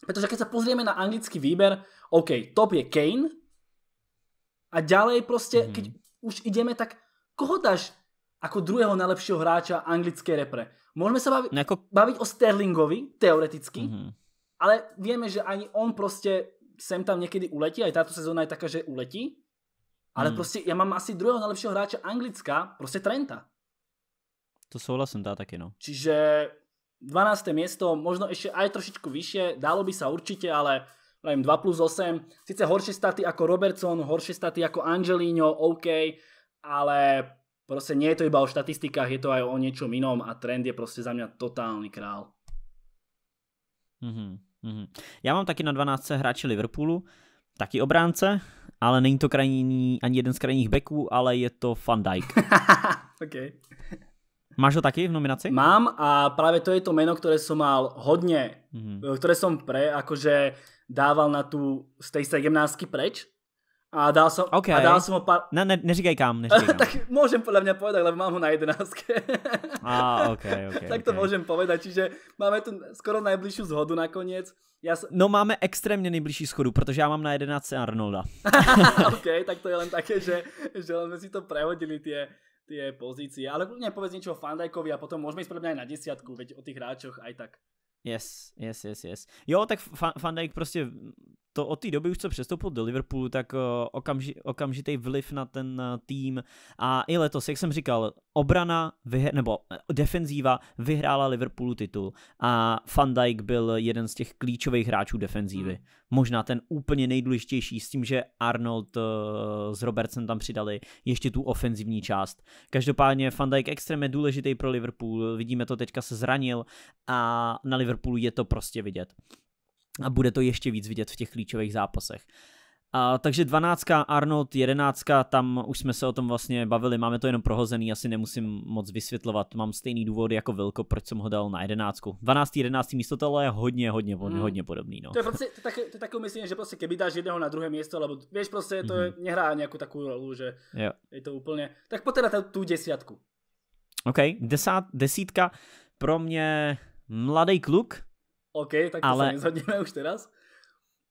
Pretože keď sa pozrieme na anglický výber, OK, top je Kane a ďalej proste, mm-hmm. keď už ideme, tak koho dáš ako druhého najlepšieho hráča anglické repre? Môžeme sa bavi- Neko... baviť o Sterlingovi, teoreticky, mm-hmm. ale vieme, že ani on proste sem tam niekedy uletí, aj táto sezóna je taká, že uletí, ale mm. proste ja mám asi druhého najlepšieho hráča anglická, proste Trenta. To souhlasím, dá taky, no. Čiže 12. miesto, možno ešte aj trošičku vyššie, dalo by sa určite, ale neviem, 2 plus 8, síce horšie staty ako Robertson, horšie staty ako Angelino, OK, ale proste nie je to iba o štatistikách, je to aj o niečom inom a trend je proste za mňa totálny král. Mm-hmm. Mm-hmm. Já mám taky na 12 hráče Liverpoolu, taky obránce, ale není to krajní, ani jeden z krajních beků, ale je to Van Dijk. [laughs] okay. Máš ho taky v nominaci? Mám a práve to je to meno, ktoré som mal hodne, mm eh, ktoré som pre, akože dával na tú, z tej 17 preč. A dal som, okay. a dal som ho pár... Ne, ne, neříkaj kam, neříkaj [laughs] kam. tak môžem podľa mňa povedať, lebo mám ho na 11. [laughs] ah, okay, okay, tak to okay. môžem povedať, čiže máme tu skoro najbližšiu zhodu nakoniec. Já s... No máme extrémně nejbližší schodu, protože já mám na 11 Arnolda. [laughs] ok, tak to je len také, že, že len sme si to prehodili tie, tie pozície. Ale kľudne povedz niečo o Fandajkovi a potom môžeme ísť aj na desiatku, veď o tých hráčoch aj tak. Yes, yes, yes, yes. Jo, tak Fandajk prostě to od té doby už co přestoupil do Liverpoolu, tak eh, okamži, okamžitý vliv na ten eh, tým a i letos, jak jsem říkal, obrana vyhr, nebo eh, defenzíva vyhrála Liverpoolu titul a Van Dijk byl jeden z těch klíčových hráčů defenzívy. Hmm. Možná ten úplně nejdůležitější s tím, že Arnold s Robertsem tam přidali ještě tu ofenzivní část. Každopádně Van Dijk extrémně důležitý pro Liverpool, vidíme to teďka se zranil a na Liverpoolu je to prostě vidět a bude to ještě víc vidět v těch klíčových zápasech. A, takže 12. Arnold, 11. tam už jsme se o tom vlastně bavili, máme to jenom prohozený, asi nemusím moc vysvětlovat, mám stejný důvody jako Vilko, proč jsem ho dal na 11. 12. 11. místo tohle je hodně, hodně, hodně, hmm. hodně podobný. No. To je prostě, to taky, to taky myslím, že prostě keby dáš jedného na druhé místo, lebo víš prostě, to mm-hmm. nehrá nějakou takovou rolu, že jo. je to úplně, tak poté na tu desítku. OK, desát, desítka pro mě mladý kluk, OK, tak to ale... se už teraz.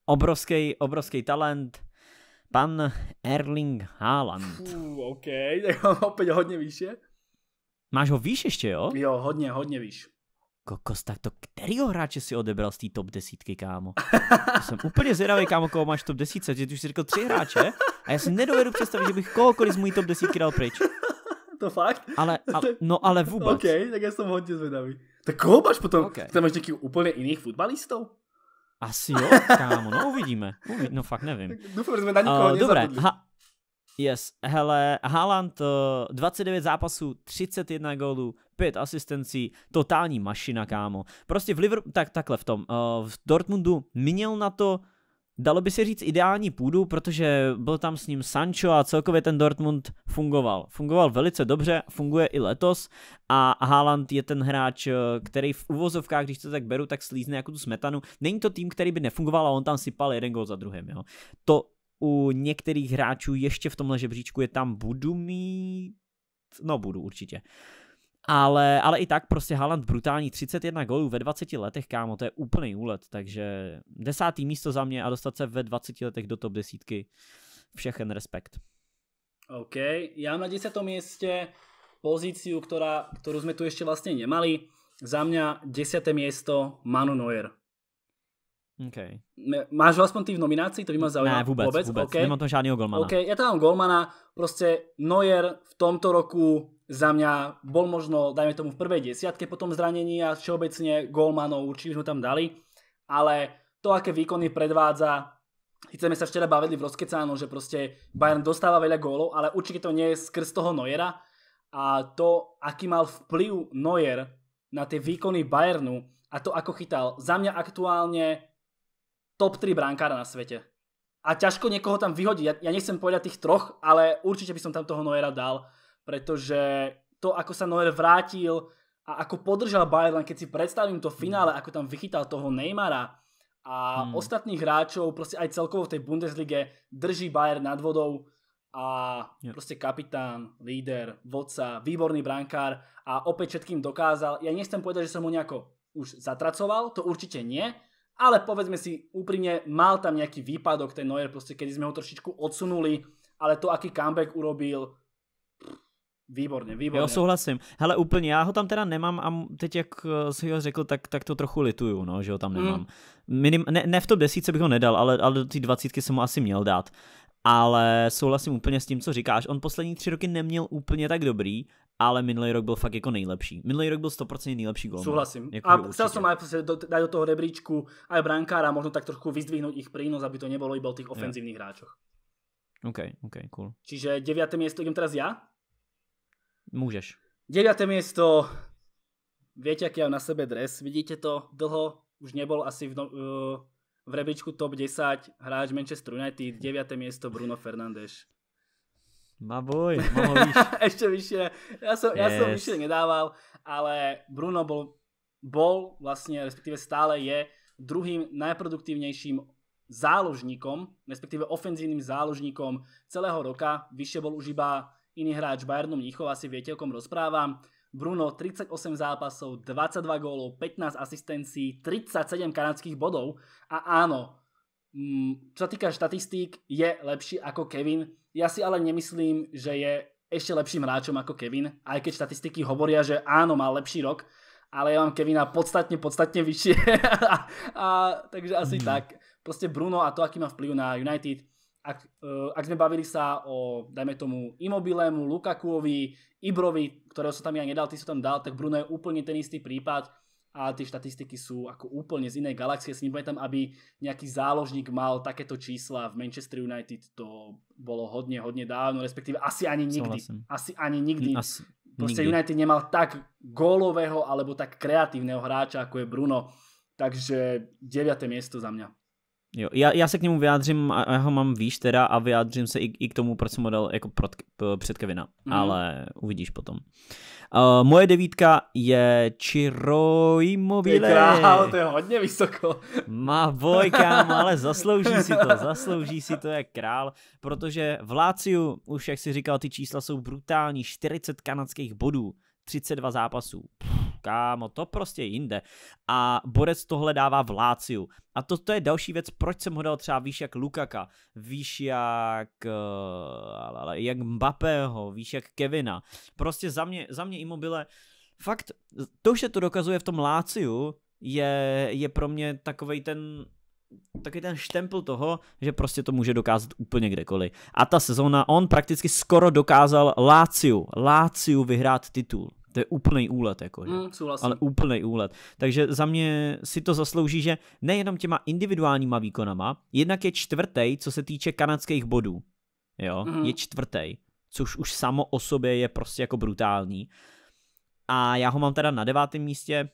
Obrovský, obrovský talent, pan Erling Haaland. Fú, OK, [laughs] tak opět hodně výše. Máš ho výš ještě, jo? Jo, hodně, hodně výš. Kokos, tak to kterýho hráče si odebral z té top desítky, kámo? To jsem úplně zvědavý, kámo, koho máš top desítce, že ty už jsi řekl tři hráče a já si nedovedu představit, že bych kohokoliv z mojí top desítky dal pryč. [laughs] To fakt? Ale, ale no ale vůbec. OK, tak já jsem hodně zvědavý. Tak koho máš potom? Okay. Tam máš nějaký úplně jiných futbalistů? Asi jo, [laughs] kámo, no uvidíme. uvidíme. No fakt nevím. Doufám, že jsme na nikoho uh, Dobré, ha- Yes, hele, Haaland 29 eh, zápasů, 31 gólů, 5 asistencí, totální mašina, kámo. Prostě v Liverpoolu, tak, takhle v tom, eh, v Dortmundu měl na to dalo by se říct, ideální půdu, protože byl tam s ním Sancho a celkově ten Dortmund fungoval. Fungoval velice dobře, funguje i letos a Haaland je ten hráč, eh, který v uvozovkách, když to tak beru, tak slízne jako tu smetanu. Není to tým, který by nefungoval a on tam sypal jeden gol za druhým. Jo. To u některých hráčů ještě v tomhle žebříčku je tam budu mít No, budu určitě. Ale, ale i tak prostě Haaland brutální 31 gólů ve 20 letech, kámo, to je úplný úlet, takže desátý místo za mě a dostat se ve 20 letech do top desítky. Všechen respekt. OK, já na 10. místě pozíciu, která, kterou sme tu ještě vlastně nemali. Za mě 10. místo Manu Neuer. Okay. Máš ho aspoň ty v nominaci, to by mě zaujímalo. Ne, vůbec, vůbec, vůbec. Okay. nemám tam žádného golmana. Okay. Já tam mám golmana, prostě Neuer v tomto roku za mňa bol možno, dajme tomu, v prvej desiatke po tom zranení a všeobecne golmanov určite sme tam dali, ale to, aké výkony predvádza, síce sme sa včera bavili v rozkecáno, že proste Bayern dostáva veľa gólov, ale určite to nie je skrz toho Neuera a to, aký mal vplyv Neuer na tie výkony Bayernu a to, ako chytal. Za mňa aktuálne top 3 brankára na svete. A ťažko niekoho tam vyhodiť. Ja, ja nechcem povedať tých troch, ale určite by som tam toho Neuera dal pretože to, ako sa Neuer vrátil a ako podržal Bayern, keď si predstavím to finále, ako tam vychytal toho Neymara a hmm. ostatných hráčov, proste aj celkovo v tej Bundeslige drží Bayern nad vodou a yeah. proste kapitán, líder, vodca, výborný brankár a opäť všetkým dokázal. Ja nechcem povedať, že som ho nejako už zatracoval, to určite nie, ale povedzme si úprimne, mal tam nejaký výpadok ten Neuer, proste keď sme ho trošičku odsunuli, ale to, aký comeback urobil, Výborně, výborně. Jo, souhlasím. Hele, úplně, já ho tam teda nemám a teď, jak eh, si ho řekl, tak, tak to trochu lituju, no, že ho tam mm. nemám. Mm. Minim, ne, ne, v top desíce bych ho nedal, ale, ale do té dvacítky jsem mu asi měl dát. Ale souhlasím úplně s tím, co říkáš. On poslední tři roky neměl úplně tak dobrý, ale minulý rok byl fakt jako nejlepší. Minulý rok byl 100% nejlepší gol. Souhlasím. Jako a chtěl jsem aj do, do toho rebríčku aj brankára, možno tak trochu vyzdvihnout jejich prínos, aby to nebylo i o těch ofenzivních hráčoch. OK, OK, cool. Čiže 9. místo jdem teraz ja? Můžeš. Deviate miesto, viete, aký mám na sebe dres, vidíte to, dlho už nebol asi v, no, uh, v rebičku top 10 hráč Manchester United, Deviate miesto Bruno Fernández. Má boj, [laughs] Ešte vyššie. Ja som, yes. ja som vyššie nedával, ale Bruno bol, bol vlastne, respektíve stále je druhým najproduktívnejším záložníkom, respektíve ofenzívnym záložníkom celého roka. Vyššie bol už iba Iný hráč Bayernu Mnichov asi viete, o kom rozprávam. Bruno 38 zápasov, 22 gólov, 15 asistencií, 37 kanadských bodov a áno, mm, čo sa týka štatistík, je lepší ako Kevin. Ja si ale nemyslím, že je ešte lepším hráčom ako Kevin, aj keď štatistiky hovoria, že áno, má lepší rok, ale ja mám Kevina podstatne, podstatne vyššie. [laughs] takže asi mhm. tak. Proste Bruno a to, aký má vplyv na United, ak, e, ak sme bavili sa o, dajme tomu, Immobilemu, Lukakuovi, Ibrovi, ktorého som tam ja nedal, ty si tam dal, tak Bruno je úplne ten istý prípad a tie štatistiky sú ako úplne z inej galaxie. Si tam, aby nejaký záložník mal takéto čísla v Manchester United. To bolo hodne, hodne dávno, respektíve asi ani nikdy. Asi ani nikdy. Asi, Proste nikdy. United nemal tak gólového alebo tak kreatívneho hráča, ako je Bruno. Takže 9. miesto za mňa. Jo, já, já se k němu vyjádřím, a já ho mám výš teda a vyjádřím se i, i k tomu, proč jsem model jako prot, před Kevina, mm. ale uvidíš potom. Uh, moje devítka je Chiroimovile. Ty to je hodně vysoko. Má boj, ale zaslouží si to, [laughs] zaslouží si to, je král, protože v Láciu, už jak si říkal, ty čísla jsou brutální, 40 kanadských bodů, 32 zápasů. Pff kámo, to prostě jinde. A Borec tohle dává v Láciu. A to, to je další věc, proč jsem ho dal třeba výš jak Lukaka, výš jak, eh, ale, jak Mbappého, výš jak Kevina. Prostě za mě, za mě Immobile, fakt, to, že to dokazuje v tom Láciu, je, je pro mě takovej ten, taky ten štempl toho, že prostě to může dokázat úplně kdekoliv. A ta sezóna, on prakticky skoro dokázal Láciu, Láciu vyhrát titul. To je úplný úlet, jako, že? Mm, souhlasím. ale úplný úlet. Takže za mě si to zaslouží, že nejenom těma individuálníma výkonama, jednak je čtvrtý, co se týče kanadských bodů. Jo, mm. je čtvrtý, což už samo o sobě je prostě jako brutální. A já ho mám teda na devátém místě,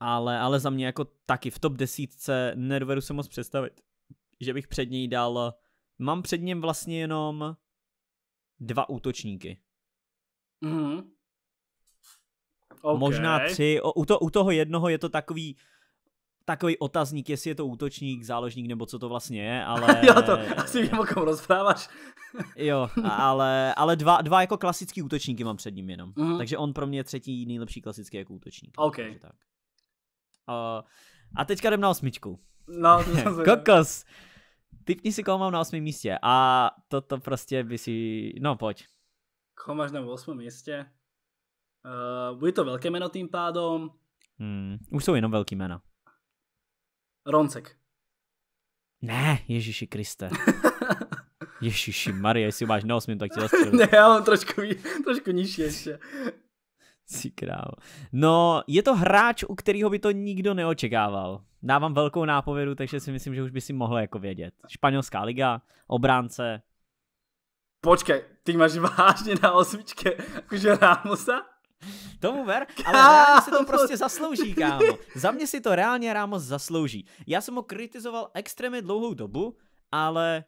ale, ale za mě jako taky v top desítce nedovedu se moc představit, že bych před něj dal. Mám před něm vlastně jenom dva útočníky. Mm okay. možná tři. O, u, to, u toho jednoho je to takový takový otazník, jestli je to útočník, záložník nebo co to vlastně je, [laughs] ale... jo, to asi vím, o kom rozpráváš. [laughs] jo, ale, ale dva, dva jako klasický útočníky mám před ním jenom. Mm. Takže on pro mě je třetí nejlepší klasický jako útočník. OK. tak. Uh, a teďka jdem na osmičku. No, to [laughs] Kokos. Typni si, koho mám na osmém místě. A to, to prostě by si... No, pojď. Koho máš na osmém místě? Uh, bude to velké jméno tím pádom. Hmm, už jsou jenom velký jména. Roncek. Ne, Ježíši Kriste. [laughs] Ježíši Maria, jestli máš na osmím, tak tě [laughs] zastřelím. ne, já mám trošku, trošku nižší ještě. Jsi král. No, je to hráč, u kterého by to nikdo neočekával. Dávám velkou nápovědu, takže si myslím, že už by si mohl jako vědět. Španělská liga, obránce. Počkej, ty máš vážně na osmičke, jakože Ramosa? [laughs] Tomu ver, ale reálně se to prostě zaslouží, kámo. Za mě si to reálně Ramos zaslouží. Já jsem ho kritizoval extrémně dlouhou dobu, ale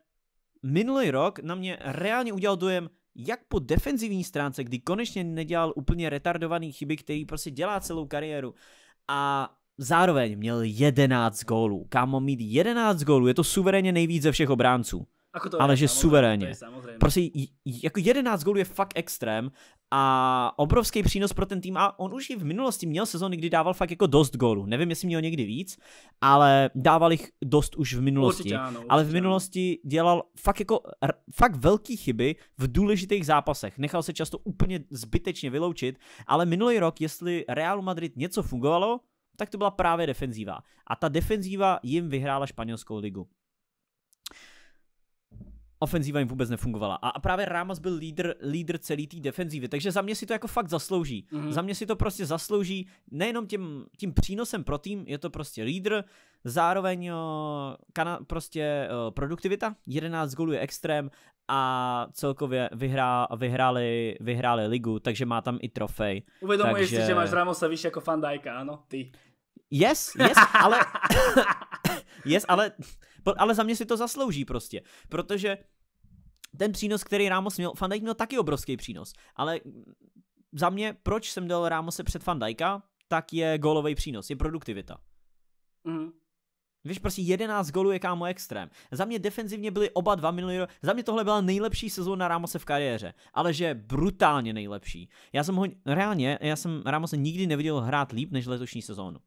minulý rok na mě reálně udělal dojem, jak po defenzivní stránce, kdy konečně nedělal úplně retardovaný chyby, který prostě dělá celou kariéru a zároveň měl 11 gólů. Kámo, mít 11 gólů, je to suverénně nejvíc ze všech obránců. Ako to ale je, že suverénně. Prostě jako 11 gólů je fakt extrém a obrovský přínos pro ten tým a on už i v minulosti měl sezóny, kdy dával fakt jako dost gólů. Nevím, jestli měl někdy víc, ale dával jich dost už v minulosti. Určitě ano, určitě ale v minulosti ano. dělal fakt jako fakt velký chyby v důležitých zápasech. Nechal se často úplně zbytečně vyloučit, ale minulý rok, jestli Real Madrid něco fungovalo, tak to byla právě defenzíva. A ta defenzíva jim vyhrála španělskou ligu ofenzíva jim vůbec nefungovala. A právě Ramos byl lídr, lídr celý té defenzívy, takže za mě si to jako fakt zaslouží. Mm-hmm. Za mě si to prostě zaslouží, nejenom tím, tím přínosem pro tým, je to prostě lídr, zároveň o, kana, prostě o, produktivita, 11 gólů je extrém a celkově vyhrá, vyhráli, vyhráli ligu, takže má tam i trofej. Uvědomuješ takže... si, že máš Ramosa víš jako Fandajka, ano, ty. Yes, yes, ale... [laughs] yes, ale ale za mě si to zaslouží prostě, protože ten přínos, který Ramos měl, Fandajk měl taky obrovský přínos, ale za mě, proč jsem dal Ramose před Fandajka, tak je golový přínos, je produktivita. Mm. Víš, prostě 11 gólů je kámo extrém. Za mě defenzivně byly oba dva minulý rok. Za mě tohle byla nejlepší sezóna Ramose v kariéře, ale že brutálně nejlepší. Já jsem ho, reálně, já jsem Ramose nikdy neviděl hrát líp než letošní sezónu.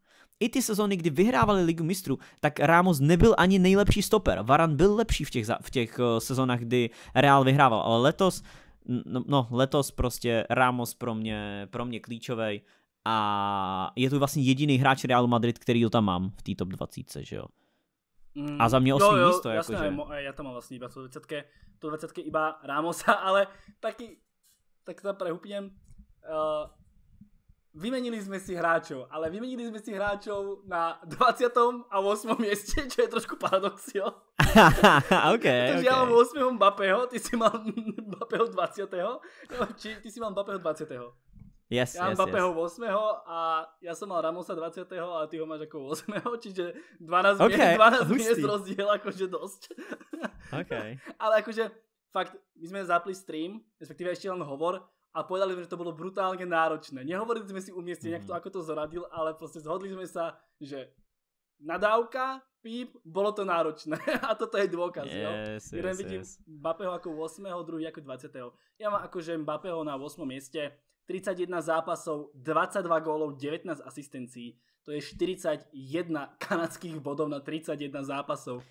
I ty sezóny, kdy vyhrávali Ligu mistrů, tak Ramos nebyl ani nejlepší stoper. Varan byl lepší v těch, v těch eh, sezónách, kdy Real vyhrával, ale letos, no, no letos prostě Ramos pro mě, pro mě klíčový a je to vlastně jediný hráč Real Madrid, který ho tam mám v té top 20, že jo. a za mě mm, osmý jo, jo, místo, jasné, jakože. Mo, eh, ja tam mám vlastně iba to 20 iba Ramosa, [laughs] ale taky, tak to prehupněm. Uh, eh, Vymenili sme si hráčov, ale vymenili sme si hráčov na 20. a 8. mieste, [laughs] čo je trošku paradoxio. [laughs] OK. [laughs] Takže okay. ja mám 8. Mbappého, ty si mal Mbappého 20. Či ty si mal Mbappého 20. Yes, ja mám yes, Mbappého yes. 8. a ja som mal Ramosa 20. a ty ho máš ako 8. Čiže 12, okay, miest, 12 miest rozdiel akože dosť. OK. ale akože fakt, my sme zapli stream, respektíve ešte len hovor a povedali sme, že to bolo brutálne náročné. Nehovorili sme si umiestne, mm. -hmm. to, mhm. ako to zoradil, ale proste zhodli sme sa, že nadávka, píp, bolo to náročné. [laughs] A toto je dôkaz, yes, jo. Yes, Jeden yes, vidím yes. Mbappého ako 8., druhý ako 20. Ja mám akože Mbappého na 8. mieste. 31 zápasov, 22 gólov, 19 asistencií. To je 41 kanadských bodov na 31 zápasov.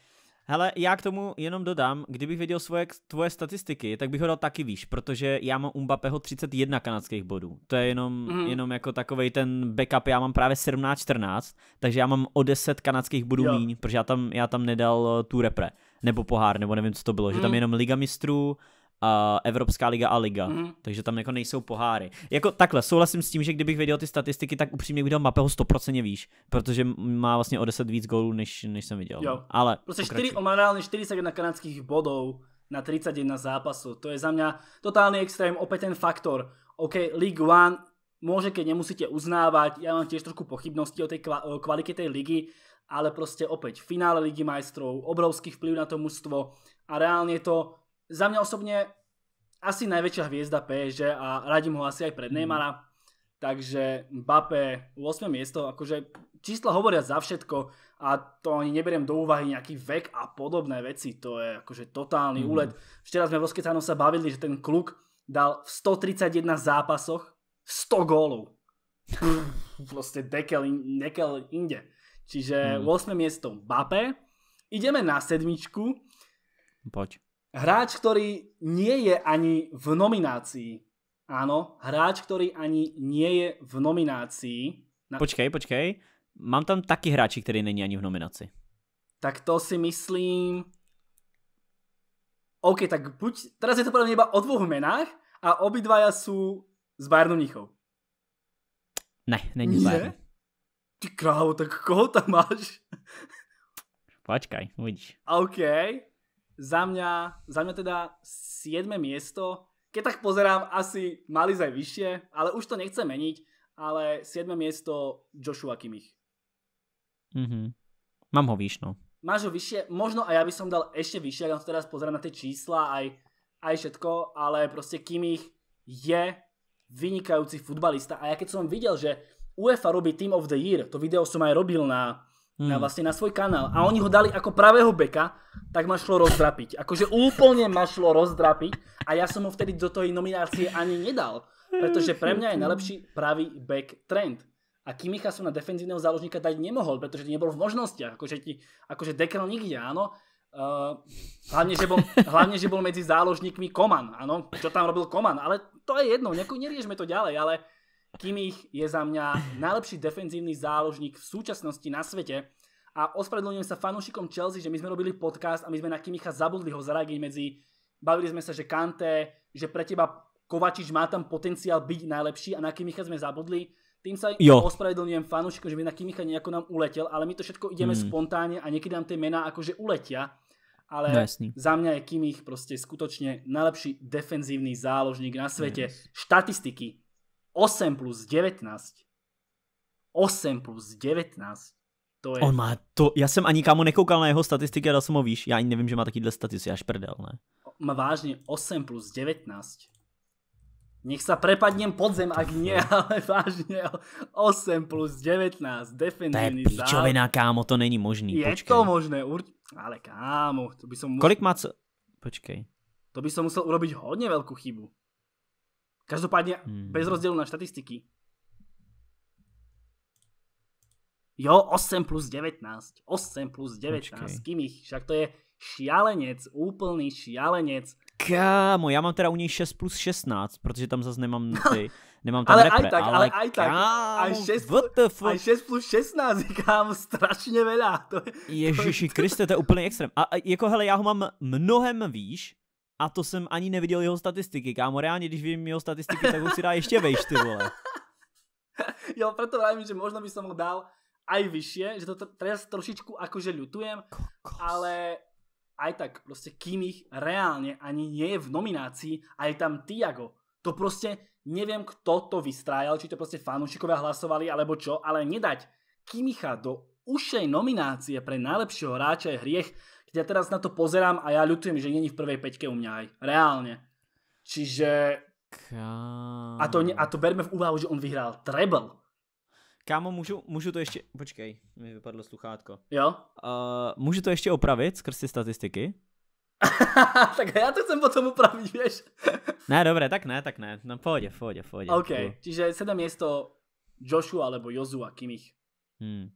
Hele, já k tomu jenom dodám, kdybych věděl svoje, tvoje statistiky, tak bych ho dal taky výš, protože já mám Mbappého 31 kanadských bodů. To je jenom, mm. jenom jako takovej ten backup, já mám právě 17-14, takže já mám o 10 kanadských bodů jo. míň, protože já tam, já tam nedal eh, tu repre, nebo pohár, nebo nevím, co to bylo, mm. že tam mhm. jenom Liga mistrů, a Evropská liga a liga. Mm. Takže tam jako nejsou poháry. Jako takhle, souhlasím s tím, že kdybych věděl ty statistiky, tak upřímně bych dal Mapeho 100% výš, protože má vlastně o 10 víc gólů, než, než jsem viděl. Jo. Ale prostě 4, on má reálne 41 kanadských bodů na 31 zápasu. To je za mě totálny extrém, Opět ten faktor. OK, League One môže, keď nemusíte uznávať, ja mám tiež trošku pochybnosti o tej kva- té tej ligy, ale proste opäť finále Ligy majstrov, obrovský vplyv na to mužstvo a reálne to za mňa osobne asi najväčšia hviezda PSG a radím ho asi aj pred mhm. Neymara. Mm. Takže Mbappé 8 miesto, akože čísla hovoria za všetko a to ani neberiem do úvahy nejaký vek a podobné veci, to je akože totálny mm. úlet. Včera sme v Roskecánom sa bavili, že ten kluk dal v 131 zápasoch 100 gólov. [laughs] proste dekel, in, nekel inde. Čiže mm. 8 miesto Mbappé. Ideme na sedmičku. Poď. Hráč, ktorý nie je ani v nominácii. Áno, hráč, ktorý ani nie je v nominácii. Na... Počkej, počkej. Mám tam taky hráči, ktorý není ani v nominaci. Tak to si myslím... OK, tak buď... Teraz je to podľa mě iba o dvou menách a obidvaja sú z Bayernu Mnichov. Ne, není z Bayernu. Ty krávo, tak koho tam máš? Počkaj, uvidíš. OK, za mňa, za mňa teda 7. miesto. Keď tak pozerám, asi mali aj vyššie, ale už to nechcem meniť, ale 7. miesto Joshua Kimmich. Mm-hmm. Mám ho vyššie. No. Máš ho vyššie, možno a ja by som dal ešte vyššie, ak to teraz pozerám na tie čísla aj, aj všetko, ale proste Kimmich je vynikajúci futbalista a ja keď som videl, že UEFA robí Team of the Year, to video som aj robil na, hmm. Vlastně na, vlastne na svoj kanál a oni ho dali ako pravého beka, tak ma šlo rozdrapiť. Akože úplne ma šlo rozdrapiť a ja som ho vtedy do tej nominácie ani nedal. Pretože pre mňa je najlepší pravý back trend. A Kimicha som na defenzívneho záložníka dať nemohol, pretože nebol v možnostiach. Akože, ti, akože dekel nikde, áno. Uh, hlavne, že bol, hlavne, že bol medzi záložníkmi Koman, áno. Čo tam robil Koman, ale to je jedno, neriešme to ďalej, ale Kimich je za mňa najlepší defenzívny záložník v súčasnosti na svete a ospravedlňujem sa fanúšikom Chelsea, že my sme robili podcast a my sme na Kimicha zabudli ho zaradiť medzi bavili sme sa, že Kante, že pre teba Kovačič má tam potenciál byť najlepší a na Kimicha sme zabudli. Tým sa jo. ospravedlňujem fanúšikom, že by na Kimicha nejako nám uletel, ale my to všetko ideme hmm. spontánne a niekedy nám tie mená akože uletia. Ale no, jasný. za mňa je Kimich proste skutočne najlepší defenzívny záložník na svete. Yes. Štatistiky 8 plus 19. 8 plus 19. To je... On má to, já jsem ani kámo nekoukal na jeho statistiky a dal jsem ho výš. Já ani nevím, že má takýhle statistiky, až prdel, ne? Má vážně 8 plus 19. Nech sa prepadnem pod zem, ak nie, [laughs] ale vážne 8 plus 19, definitívny To je pičovina, kámo, to není možný, Je počkej. to možné, urč... ale kámo, to by som musel... Kolik má co... Počkej. To by som musel urobiť hodne veľkú chybu. Každopádně hmm. bez rozdílu na statistiky. Jo, 8 plus 19. 8 plus 19. Počkej. Kým ich? však to je šialenec, úplný šialenec. Kámo, já mám teda u něj 6 plus 16, protože tam zase nemám [laughs] ty, nemám tam ale repre, aj tak, ale, ale aj tak, kámo, aj 6, what the fuck? aj 6 plus 16, [laughs] kámo, strašně veľa. To je, Ježiši to je... Kriste, to je úplně extrém. A jako hele, já ho mám mnohem výš, a to jsem ani neviděl jeho statistiky, kámo, reálně, když vím jeho statistiky, tak ho si dá ještě vejš, ty vole. [laughs] jo, proto vravím, že možno by som ho dal aj vyššie, že to teraz trošičku akože ľutujem, ale aj tak proste kým ich reálne ani nie je v nominácii a je tam Tiago. To proste neviem, kto to vystrájal, či to proste fanúšikovia hlasovali alebo čo, ale nedať Kimicha do ušej nominácie pre najlepšieho hráča je hriech. Keď ja teraz na to pozerám a ja ľutujem, že není v prvej peťke u mňa aj. Reálne. Čiže... A to, a to berme v úvahu, že on vyhrál treble. Kámo, můžu, můžu to ještě... Počkej, mi vypadlo sluchátko. Jo? Uh, můžu to ještě opravit skrz ty statistiky? [laughs] tak já to chcem potom upravit, víš? ne, dobré, tak ne, tak ne. No, pohodě, pohodě, pohodě. OK, čiže sedem město Joshua alebo a Kimich. Hmm.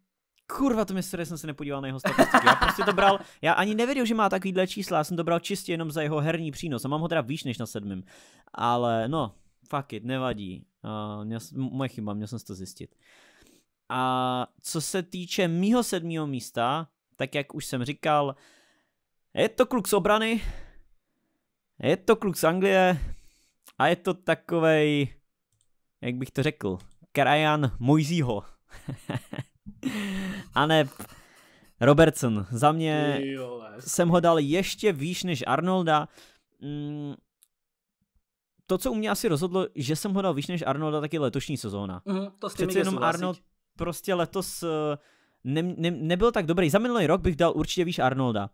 Kurva, to mi že jsem se nepodíval na jeho statistiky. Já prostě to bral, já ani nevěděl, že má takovýhle čísla, já jsem to bral čistě jenom za jeho herní přínos a mám ho teda výš než na sedmém. Ale no, fuck it, nevadí. Uh, měl, moje chyba, měl jsem to zjistit. A co se týče mýho sedmého místa, tak jak už jsem říkal, je to kluk z obrany, je to kluk z Anglie a je to takovej, jak bych to řekl, krajan Mojzího. [laughs] A ne, Robertson, za mě jsem ho dal ještě výš než Arnolda. Mm, to, co u mě asi rozhodlo, že jsem ho dal výš než Arnolda, tak je letošní sezóna. Mm, to Přece jenom Arnold prostě letos eh, ne, ne, nebyl tak dobrý. Za minulý rok bych dal určitě výš Arnolda.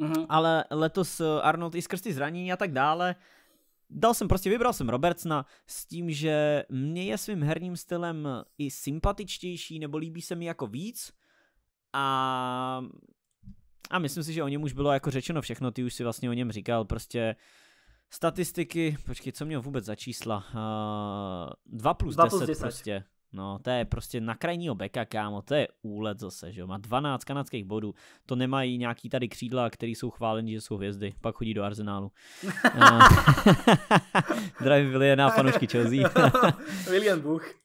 Mm-hmm. Ale letos eh, Arnold i skrz ty zranění a tak dále, dal jsem prostě, vybral jsem Robertsna s tím, že mě je svým herním stylem i sympatičtější, nebo líbí se mi jako víc, a, a myslím si, že o něm už bylo jako řečeno všechno, ty už si vlastně o něm říkal, prostě statistiky, počkej, co měl vůbec za čísla? Uh, 2 plus 2 10 plus 10 prostě. No, to je prostě na krajního beka, kámo, to je úlet zase, že jo. Má 12 kanadských bodů, to nemají nějaký tady křídla, který jsou chváleni, že jsou hvězdy, pak chodí do Arsenálu. Zdravím [laughs] a [laughs] fanoušky Chelsea. [laughs] William Buch.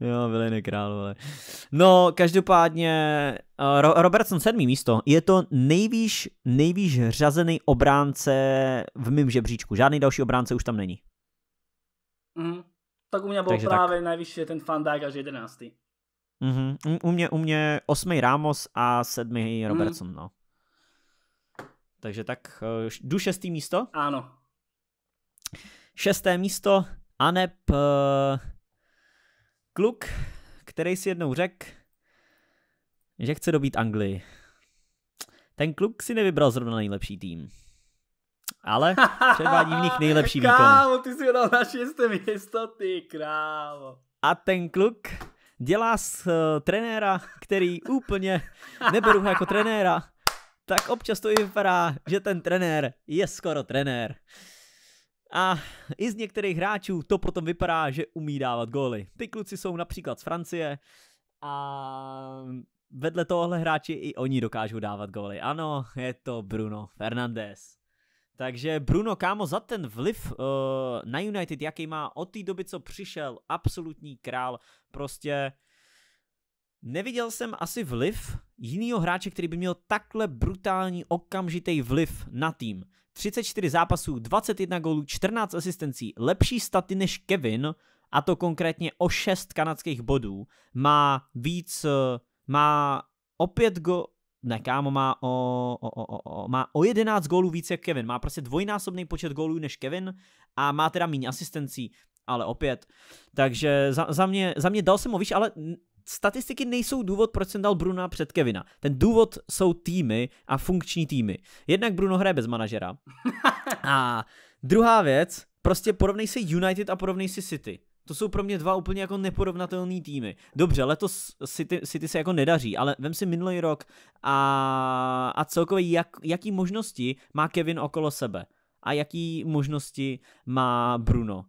Jo, Viliny král, vole. No, každopádně uh, Ro- Robertson sedmý místo. Je to nejvýš, nejvýš řazený obránce v mým žebříčku. Žádný další obránce už tam není. Mm, tak u mě byl právě tak. nejvyšší ten Fandák až jedenáctý. Mm-hmm. U, mě, u mě osmý Ramos a sedmý mhm. Robertson, mm. no. Takže tak, eh, jdu šestý místo? Ano. Šesté místo, Anep... Uh, kluk, který si jednou řekl, že chce dobít Anglii. Ten kluk si nevybral zrovna nejlepší tým. Ale [laughs] předvádí v nich nejlepší výkon. Kámo, ty jsi dal na šesté město, ty krávo. A ten kluk dělá z uh, trenéra, který úplně neberu jako trenéra, tak občas to i vypadá, že ten trenér je skoro trenér. A i z některých hráčů to potom vypadá, že umí dávat góly. Ty kluci jsou například z Francie a vedle tohohle hráči i oni dokážou dávat góly. Ano, je to Bruno Fernandes. Takže Bruno, kámo, za ten vliv uh, na United, jaký má od té doby, co přišel, absolutní král, prostě neviděl jsem asi vliv jinýho hráče, který by měl takhle brutální okamžitý vliv na tým. 34 zápasů, 21 gólů, 14 asistencí, lepší staty než Kevin, a to konkrétně o 6 kanadských bodů. Má víc, eh, má opět go, ne kámo, má o, o, o, o, má o 11 gólů více jak Kevin, má prostě dvojnásobný počet gólů než Kevin a má teda méně asistencí, ale opět. Takže za, za, mě, za mě dal jsem ho výš, ale statistiky nejsou důvod, proč jsem dal Bruna před Kevina. Ten důvod jsou týmy a funkční týmy. Jednak Bruno hraje bez manažera. A druhá věc, prostě porovnej si United a porovnej si City. To jsou pro mě dva úplně jako neporovnatelné týmy. Dobře, letos City, City se jako nedaří, ale vem si minulý rok a, a celkově jak, jaký možnosti má Kevin okolo sebe a jaký možnosti má Bruno.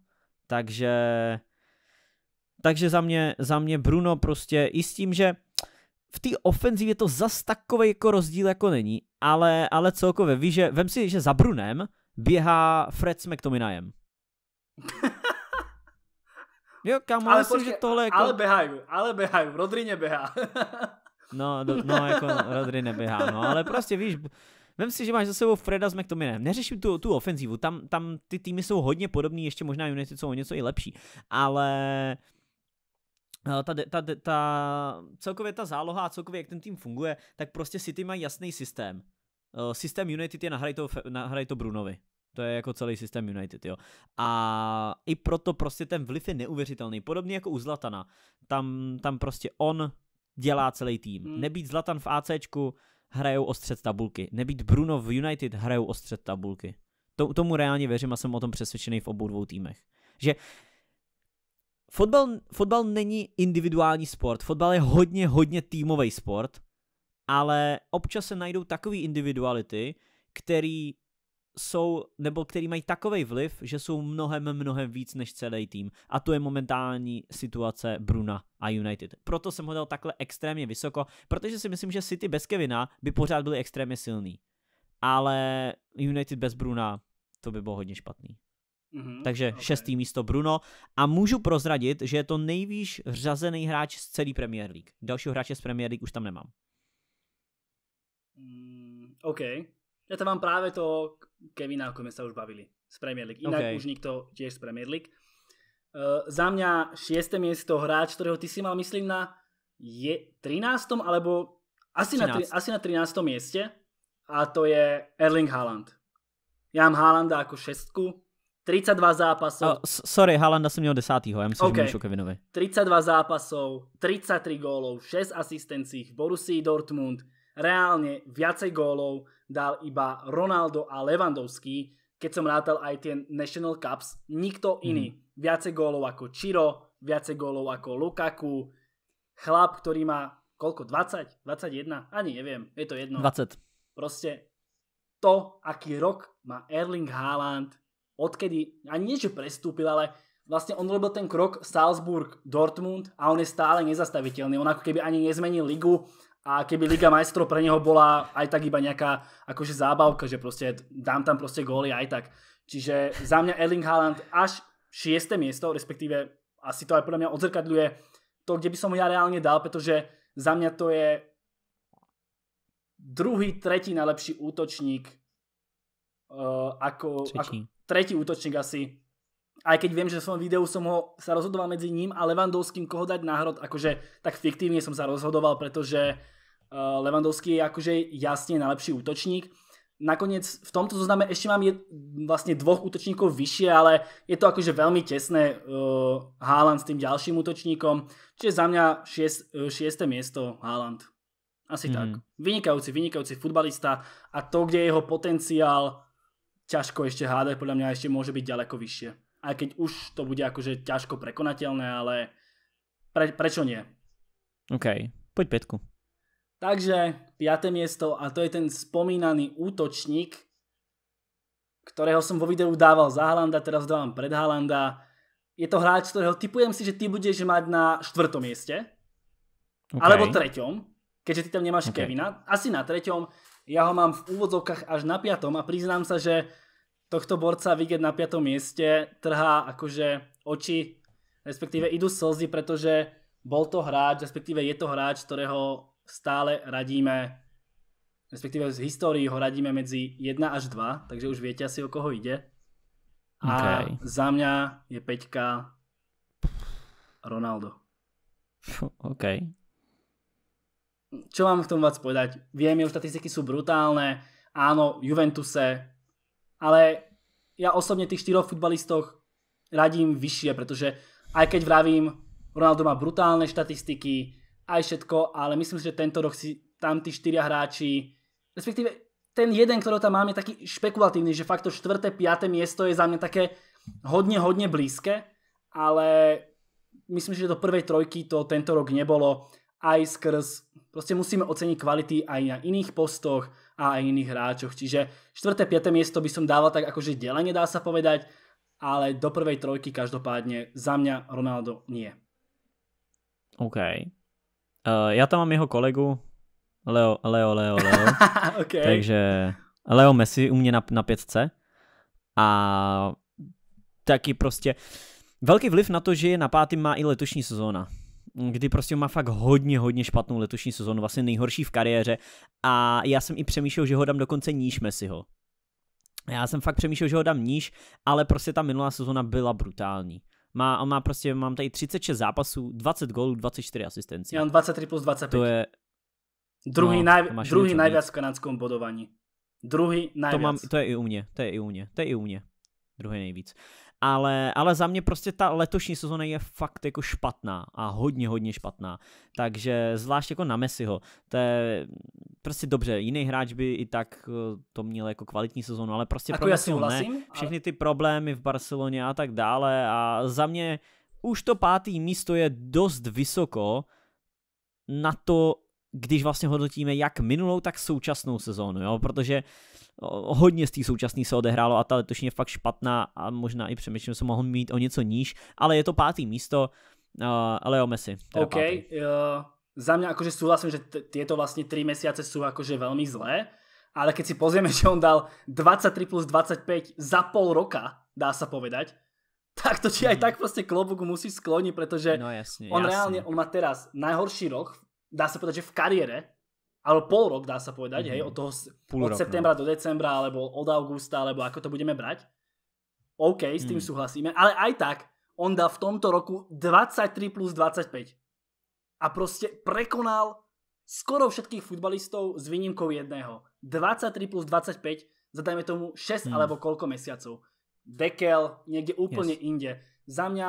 Takže takže za mě, za mě Bruno prostě i s tím, že v té ofenzivě to zas takový jako rozdíl jako není, ale, ale celkově víš, že vem si, že za Brunem běhá Fred s McTominayem. [laughs] Jo, kam ale myslím, počkej, že tohle jako... Ale běhají, ale běhají, Rodri neběhá. [laughs] no, do, no, jako Rodry neběhá, no, ale prostě víš, vem si, že máš za sebou Freda s McTominayem. Neřeším tu, tu ofenzivu, tam, tam ty týmy jsou hodně podobný, ještě možná United jsou o něco i lepší, ale Eh, ta, ta, ta, celkově ta záloha a celkově jak ten tým funguje, tak prostě City mají jasný systém. Eh, systém United je nahraj to, nahraj to Brunovi. To je jako celý systém United, jo. A i proto prostě ten vliv je neuvěřitelný. Podobně jako u Zlatana. Tam, tam prostě on dělá celý tým. Hmm. Nebýt Zlatan v ACčku, hrajou o střed tabulky. Nebýt Bruno v United, hrajou o střed tabulky. To, tomu reálně věřím a jsem o tom přesvědčený v obou dvou týmech. Že fotbal, fotbal není individuální sport, fotbal je hodně, hodně týmový sport, ale občas se najdou takové individuality, který jsou, nebo který mají takový vliv, že jsou mnohem, mnohem víc než celý tým. A to je momentální situace Bruna a United. Proto jsem ho dal takhle extrémně vysoko, protože si myslím, že City bez Kevina by pořád byli extrémně silný. Ale United bez Bruna, to by bylo hodně špatný. Mm-hmm, Takže okay. šestý místo Bruno. A můžu prozradit, že je to nejvýš řazený hráč z celý Premier League. Dalšího hráče z Premier League už tam nemám. Mm, OK. Já tam mám právě to Kevina, o kterém se už bavili. Z Premier League. Jinak okay. už nikto těž z Premier League. Uh, za mňa šieste miesto hráč, ktorého ty si mal, myslím, na je 13. alebo asi, 13. Na, tri, asi na 13. mieste a to je Erling Haaland. Ja mám Haalanda ako šestku, 32 zápasov. Oh, sorry, Halanda som měl 10. Já myslím, okay. že Kevinovi. 32 zápasov, 33 gólov, 6 asistencí v Borussii Dortmund. Reálně viacej gólov dal iba Ronaldo a Lewandowski, keď som rátal aj tie National Cups. Nikto mhm. iný. Hmm. Viacej gólov ako Chiro, viacej gólov ako Lukaku. Chlap, ktorý má koľko? 20? 21? Ani neviem. Je to jedno. 20. Proste to, aký rok má Erling Haaland odkedy, ani niečo prestúpil, ale vlastne on robil ten krok Salzburg, Dortmund a on je stále nezastaviteľný. On ako keby ani nezmenil ligu a keby Liga majstrov pre neho bola aj tak iba nejaká akože zábavka, že proste dám tam proste góly aj tak. Čiže za mňa Erling Haaland až 6. miesto, respektíve asi to aj podľa mňa odzrkadľuje to, kde by som ho ja reálne dal, pretože za mňa to je druhý, tretí najlepší útočník e, ako... Třetí tretí útočník asi. Aj keď viem, že v svojom videu som ho, sa rozhodoval medzi ním a Levandovským, koho dať náhrod, akože tak fiktívne som sa rozhodoval, pretože eh, Levandovský je akože jasne najlepší útočník. Nakoniec v tomto zozname ešte mám vlastne dvoch útočníkov vyššie, ale je to akože veľmi tesné eh, Haaland s tým ďalším útočníkom. Čiže za mňa eh, šieste miesto Haaland. Asi tak. Mhm. Vynikajúci, vynikajúci futbalista a to, kde je jeho potenciál ťažko ešte hádať, podľa mňa ešte môže byť ďaleko vyššie. Aj keď už to bude akože ťažko prekonateľné, ale pre, prečo nie? OK, poď Petku. Takže piaté miesto a to je ten spomínaný útočník, ktorého som vo videu dával za Halanda, teraz dávam pred Halanda. Je to hráč, ktorého typujem si, že ty budeš mať na štvrtom mieste. Okay. Alebo treťom, keďže ty tam nemáš okay. Kevina. Asi na treťom. Ja ho mám v úvodzovkách až na piatom a priznám sa, že tohto borca vidieť na piatom mieste trhá akože oči, respektíve idú slzy, pretože bol to hráč, respektíve je to hráč, ktorého stále radíme, respektíve z histórii ho radíme medzi 1 až 2, takže už viete asi o koho ide. A okay. za mňa je Peťka Ronaldo. OK, čo mám k tomu vás povedať? Viem, že štatistiky sú brutálne, áno, Juventuse, ale ja osobne tých štyroch futbalistoch radím vyššie, pretože aj keď vravím, Ronaldo má brutálne štatistiky, aj všetko, ale myslím si, že tento rok si tam tí štyria hráči, respektíve ten jeden, ktorý tam mám, je taký špekulatívny, že fakt to štvrté, piaté miesto je za mňa také hodne, hodne blízke, ale myslím, že do prvej trojky to tento rok nebolo aj skrz Proste musíme oceniť kvality aj na iných postoch a aj iných hráčoch. Čiže 4. 5. miesto by som dával tak akože delenie dá sa povedať, ale do prvej trojky každopádne za mňa Ronaldo nie. OK. Uh, eh, já tam mám jeho kolegu Leo, Leo, Leo, Leo. [laughs] okay. Takže Leo Messi u mě na, na pětce a taky prostě velký vliv na to, že je na pátý má i letošní sezóna kdy prostě má fakt hodně, hodně špatnou letošní sezonu, vlastně nejhorší v kariéře a já jsem i přemýšlel, že ho dám dokonce níž Messiho. Já jsem fakt přemýšlel, že ho dám níž, ale prostě ta minulá sezona byla brutální. Má, má prostě, mám tady 36 zápasů, 20 gólů, 24 asistencí. Já mám 23 plus 25. To je... Druhý, no, naj, druhý najviac v kanadském bodovaní. Druhý najviac. To, mám, to je i u mě, to je i u mě, to je i u mě. Druhý nejvíc ale, ale za mě prostě ta letošní sezóna je fakt jako špatná a hodně, hodně špatná. Takže zvlášť jako na Messiho, to je prostě dobře, jiný hráč by i tak eh, to měl jako kvalitní sezónu, ale prostě jako pro Messiho ne. Všechny ty problémy v Barceloně a tak dále a za mě už to pátý místo je dost vysoko na to, když vlastně hodnotíme jak minulou, tak současnou sezónu, jo? protože uh, hodně z té současné se odehrálo a ta letošní je fakt špatná a možná i přemýšlím, že mohl mít o něco níž, ale je to pátý místo, uh, Leo Messi. OK, uh, za mě jakože souhlasím, že tyto vlastně tři měsíce jsou jakože velmi zlé, ale když si pozrieme, [laughs] že on dal 23 plus 25 za pol roka, dá se povedať, tak to či aj hmm. tak prostě klobuk musí skloniť, protože no, jasne, on jasne. reálně, on má teraz najhorší rok, dá se povedať, že v kariére, ale pol rok dá sa povedať, mm-hmm. hej, mhm. od toho Půl od rok, septembra no. do decembra, alebo od augusta, alebo ako to budeme brať. OK, s tým mm. súhlasíme, ale aj tak on dá v tomto roku 23 plus 25. A proste prekonal skoro všetkých futbalistov s výnimkou jedného. 23 plus 25, zadajme tomu 6 mm. alebo koľko mesiacov. Dekel niekde úplne yes. inde. Za mňa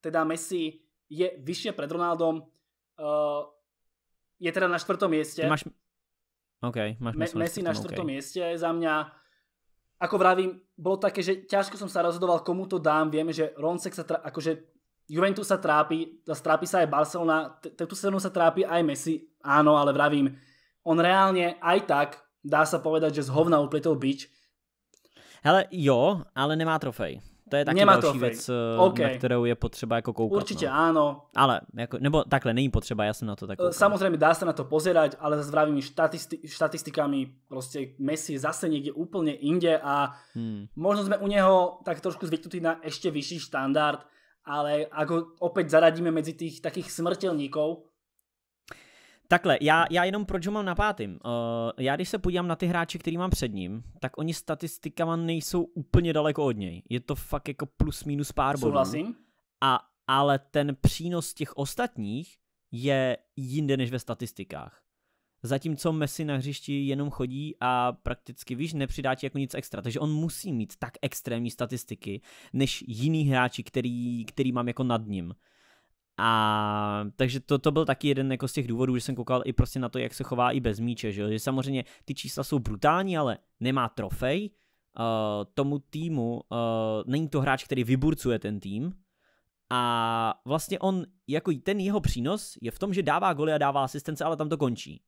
teda Messi je vyššie pred Ronaldom. Uh, je teda na čtvrtom mieste. máš... OK, máš Me- Messi na čtvrtom okay. mieste za mňa. Ako vravím, bolo také, že ťažko som sa rozhodoval, komu to dám. Viem, že Ronsek sa, akože Juventus sa trápi, trápi sa aj Barcelona, tu sezónu sa trápi aj Messi, áno, ale vravím, on reálne aj tak, dá sa povedať, že z hovna upletol bič. Hele, jo, ale nemá trofej. To je taky Nemá další to věc, eh, okay. na kterou je potřeba jako koukat. Určitě no. ano. Ale, jako, nebo takhle, není potřeba, já jsem na to tak eh, koukal. Samozřejmě dá se na to pozerať, ale s vravými štatisti- štatistikami prostě Messi zase někde úplně inde a hmm. možno jsme u něho tak trošku zvyknutí na ještě vyšší štandard, ale ako opět zaradíme mezi tých takých smrtelníků. Takhle, já, já jenom proč ho mám na pátým. Uh, já když se podívám na ty hráče, který mám před ním, tak oni statistikama nejsou úplně daleko od něj. Je to fakt jako plus minus pár bodů. Souhlasím. A, ale ten přínos těch ostatních je jinde než ve statistikách. Zatímco Messi na hřišti jenom chodí a prakticky, víš, nepřidá ti jako nic extra. Takže on musí mít tak extrémní statistiky, než jiný hráči, který, který mám jako nad ním. A takže to, to byl taky jeden jako z těch důvodů, že jsem koukal i prostě na to, jak se chová i bez míče, že, že samozřejmě ty čísla jsou brutální, ale nemá trofej, uh, tomu týmu, uh, není to hráč, který vyburcuje ten tým, a vlastně on, jako ten jeho přínos je v tom, že dává goly a dává asistence, ale tam to končí.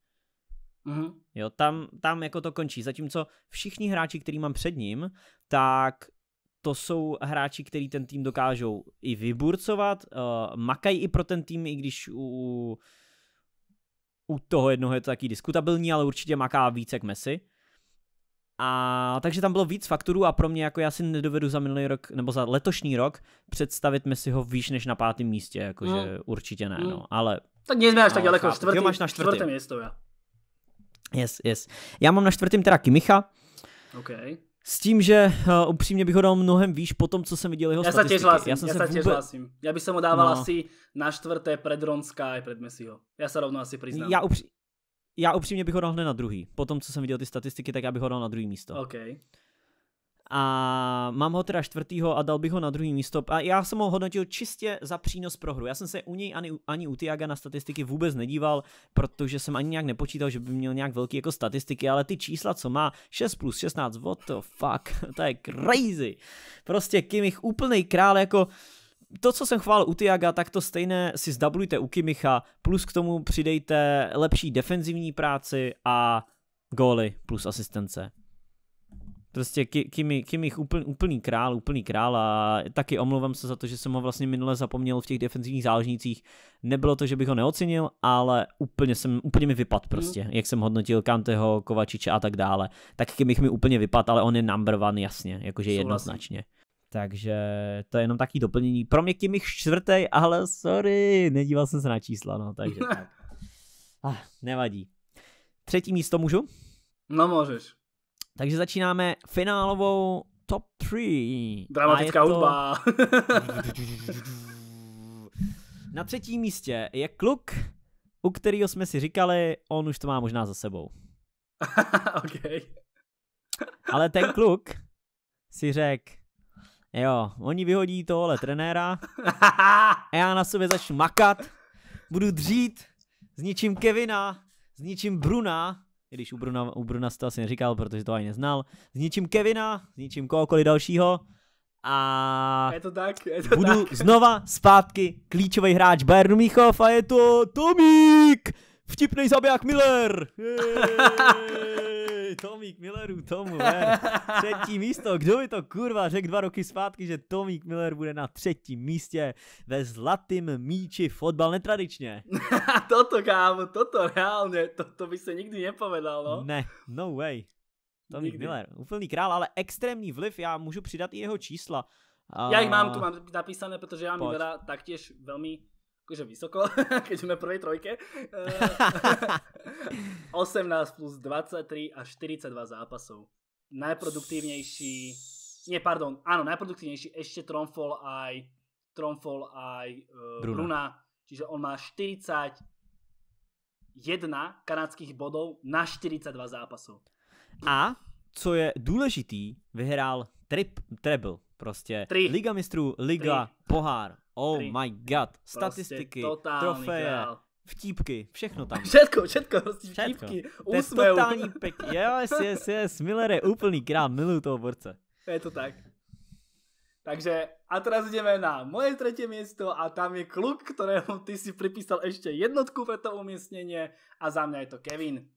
Mm-hmm. Jo, tam, tam jako to končí. Zatímco všichni hráči, který mám před ním, tak to jsou hráči, který ten tým dokážou i vyburcovat, uh, makají i pro ten tým, i když u, u toho jednoho je to taky diskutabilní, ale určitě maká víc, jak Messi. A takže tam bylo víc faktorů a pro mě jako já si nedovedu za minulý rok nebo za letošní rok představit Messiho výš než na pátém místě, jakože no. určitě ne, no, no ale... Tak nic až no, tak daleko, čtvrtý, máš na čtvrtém. čtvrtém místo, já. Yes, yes. Já mám na čtvrtém teda Kimicha. Okay. S tím, že uh, upřímně bych ho dal mnohem výš po tom, co jsem viděl jeho já statistiky. Se tiež já jsem já se tiež vůbec... hlasím. Ja by som dával no. asi na čtvrté před Ronska a před Messiho. Já se rovno asi přiznám. Já upří... Já upřímně bych ho dal hned na druhý. Po tom, co jsem viděl ty statistiky, tak já bych ho dal na druhý místo. Okay a mám ho teda čtvrtýho a dal bych ho na druhý místo. A já jsem ho hodnotil čistě za přínos pro hru. Já jsem se u něj ani, ani u Tiaga na statistiky vůbec nedíval, protože jsem ani nějak nepočítal, že by měl nějak velký jako statistiky, ale ty čísla, co má 6 plus 16, what the fuck, [laughs] to je crazy. Prostě Kimich úplný král jako to, co jsem chválil u Tiaga, tak to stejné si zdablujte u Kimicha, plus k tomu přidejte lepší defenzivní práci a góly plus asistence. Prostě Kimi, Kimi úplný, úplný král, úplný král a taky omlouvám se za to, že jsem ho vlastně minule zapomněl v těch defenzivních záležnicích. Nebylo to, že bych ho neocenil, ale úplně, jsem, úplně mi vypad prostě, mm. jak jsem hodnotil Kanteho, Kovačiče a tak dále. Tak Kimich mi úplně vypad, ale on je number one, jasně, jakože Jsou jednoznačně. Takže to je jenom taký doplnění. Pro mě jich čtvrtý, ale sorry, nedíval jsem se na čísla, no, takže [laughs] tak. Ah, nevadí. Třetí místo můžu? No můžeš. Takže začínáme finálovou top 3. Dramatická to... hudba. [laughs] Na třetím místě je kluk, u kterého jsme si říkali, on už to má možná za sebou. [laughs] okay. Ale ten kluk si řekl, jo, oni vyhodí tohle trenéra a já na sobě začnu makat, budu dřít, zničím Kevina, zničím Bruna i když u Bruna, u Bruna to asi neříkal, protože to ani neznal. Zničím Kevina, zničím kohokoliv dalšího a je to tak, je to budu tak. znova zpátky klíčový hráč Bayernu Míchov a je to Tomík! Vtipný zabiják Miller! Yeah. [laughs] Tomík Millerů, Tomu, ne. Třetí místo, kdo by to kurva řekl dva roky zpátky, že Tomík Miller bude na třetím místě ve zlatým míči fotbal netradičně. [laughs] toto kámo, toto reálně, to, to by se nikdy nepovedalo. No. Ne, no way. Tomík nikdy. Miller, úplný král, ale extrémní vliv, já můžu přidat i jeho čísla. Já jich mám, tu mám napísané, protože já mám Millera taktiež velmi akože vysoko, [laughs] keď sme prvej trojke. 18 [laughs] eh, plus 23 a 42 zápasov. Najproduktívnejší, nie pardon, áno, najproduktívnejší ešte Tromfol aj Tromfol aj uh, Bruna. Bruna. Čiže on má 41 kanadských bodov na 42 zápasů. A co je důležitý, vyhrál trip, treble. Prostě Tri. Liga mistrů, Liga, Tri. pohár, Oh Try. my god, prostě statistiky, prostě trofeje, král. vtípky, všechno tam. Všetko, všetko, prostě vtípky, všetko. To totální pek, yes, yes, yes, Miller je úplný král, miluju toho borce. Je to tak. Takže a teraz jdeme na moje třetí místo a tam je kluk, kterému ty si připísal ještě jednotku pro to umístění a za mě je to Kevin.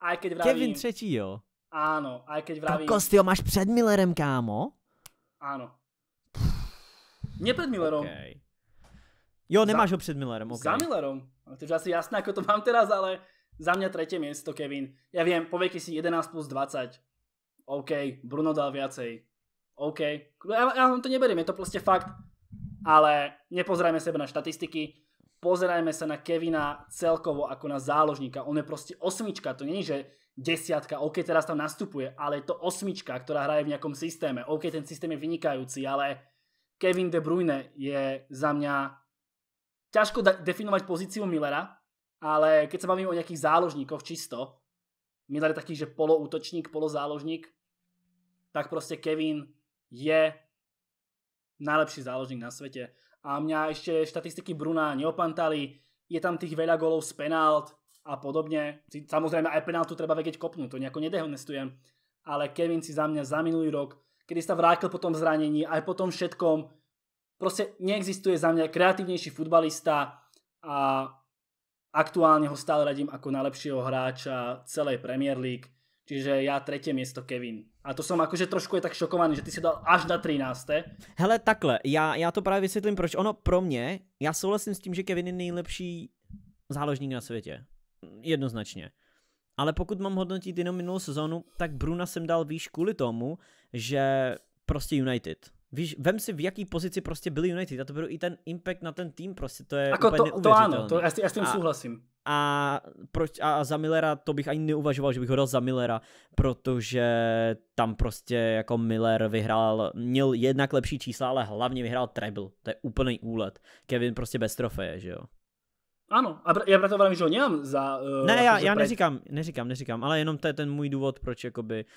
A keď vravím... Kevin třetí, jo? Áno, aj keď vravím... Kokos, ty ho máš před Millerem, kámo? Áno, Nie pred Millerom. Okay. Jo, nemáš za, ho před Millerem, okay. Za Millerom. je asi jasné, ako to mám teraz, ale za mňa tretie miesto, Kevin. Ja viem, poveky si 11 plus 20. OK, Bruno dal viacej. OK. Ja, ja to neberiem, je to proste fakt. Ale nepozerajme sebe na štatistiky, pozerajme sa na Kevina celkovo ako na záložníka. On je proste osmička, to není, že desiatka, OK, teraz tam nastupuje, ale je to osmička, ktorá hraje v nejakom systéme. OK, ten systém je vynikajúci, ale Kevin De Bruyne je za mňa ťažko definovať pozíciu Millera, ale keď sa bavím o nejakých záložníkoch čisto, Miller je taký, že poloútočník, polozáložník, tak proste Kevin je najlepší záložník na svete. A mňa ešte štatistiky Bruna neopantali, je tam tých veľa golov z penált a podobne. Samozrejme aj penáltu treba vedieť kopnúť, to nejako nedehonestujem. Ale Kevin si za mňa za minulý rok kedy sa vrátil po tom zranení, aj po tom všetkom. Proste neexistuje za mňa kreatívnejší futbalista a aktuálne ho stále radím ako najlepšieho hráča celej Premier League. Čiže já tretie miesto Kevin. A to som jakože trošku je tak šokovaný, že ty si dal až na 13. Hele, takhle, já, já to právě vysvětlím, proč. Ono pro mě, já souhlasím s tím, že Kevin je nejlepší záložník na světě. Jednoznačně. Ale pokud mám hodnotit jenom minulou sezónu, tak Bruna jsem dal výš kvůli tomu, že prostě United. Víš, vem si, v jaký pozici prostě byli United a to byl i ten impact na ten tým prostě, to je Ako úplně to, to ano, to já, s, já s tím a, souhlasím. A, proč, a za Millera to bych ani neuvažoval, že bych ho dal za Millera, protože tam prostě jako Miller vyhrál, měl jednak lepší čísla, ale hlavně vyhrál treble, to je úplný úlet. Kevin prostě bez trofeje, že jo. Ano, a já proto vám, že ho nemám za... Uh, ne, já, jako já neříkám, neříkám, neříkám, ale jenom to je ten můj důvod, proč jakoby... Uh,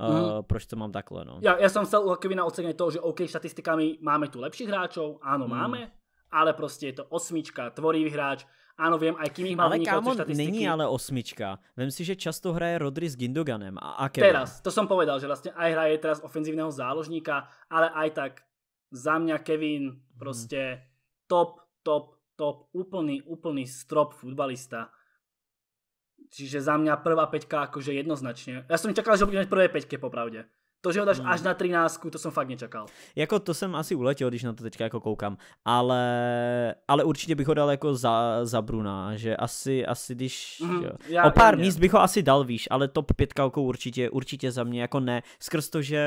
uh, mm. proč to mám takhle. No. Ja, ja som chcel na Kevina to, že OK, štatistikami máme tu lepších hráčov, áno mm. máme, ale prostě je to osmička, tvorivý hráč, ano, vím, a kým jich má Ale kámo, není ale osmička. Vem si, že často hraje Rodri s Gindoganem a Akeba. Teraz, to jsem povedal, že vlastně aj hraje teraz ofenzívneho záložníka, ale aj tak za mě Kevin mhm. prostě hmm. top, top, top, úplný, úplný strop futbalista. Čiže za mňa prvá peťka akože jednoznačne. Ja som nečakal, že ho budeme mať prvé peťke popravde. To, že ho dáš no. až na 13, to jsem fakt nečakal. Jako to jsem asi uletěl, když na to teďka jako koukám, ale, ale určitě bych ho dal jako za, za Bruna, že asi, asi když, mm, já, o pár míst bych ho asi dal, víš, ale top 5 jako určitě, určitě za mě, jako ne, skrz to, že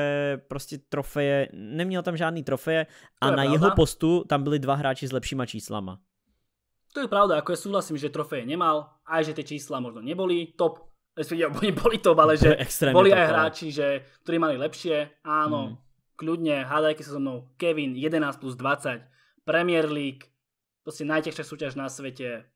prostě trofeje, neměl tam žádný trofeje a je na pravda. jeho postu tam byli dva hráči s lepšíma číslama. To je pravda, ako ja súhlasím, že trofeje nemal, aj že tie čísla možno neboli top, respektíve [laughs] oni boli top, ale že boli aj hráči, že, ktorí mali lepšie, áno, mm. kľudne, hádajky sa so mnou, Kevin 11 plus 20, Premier League, proste najťažšia súťaž na svete,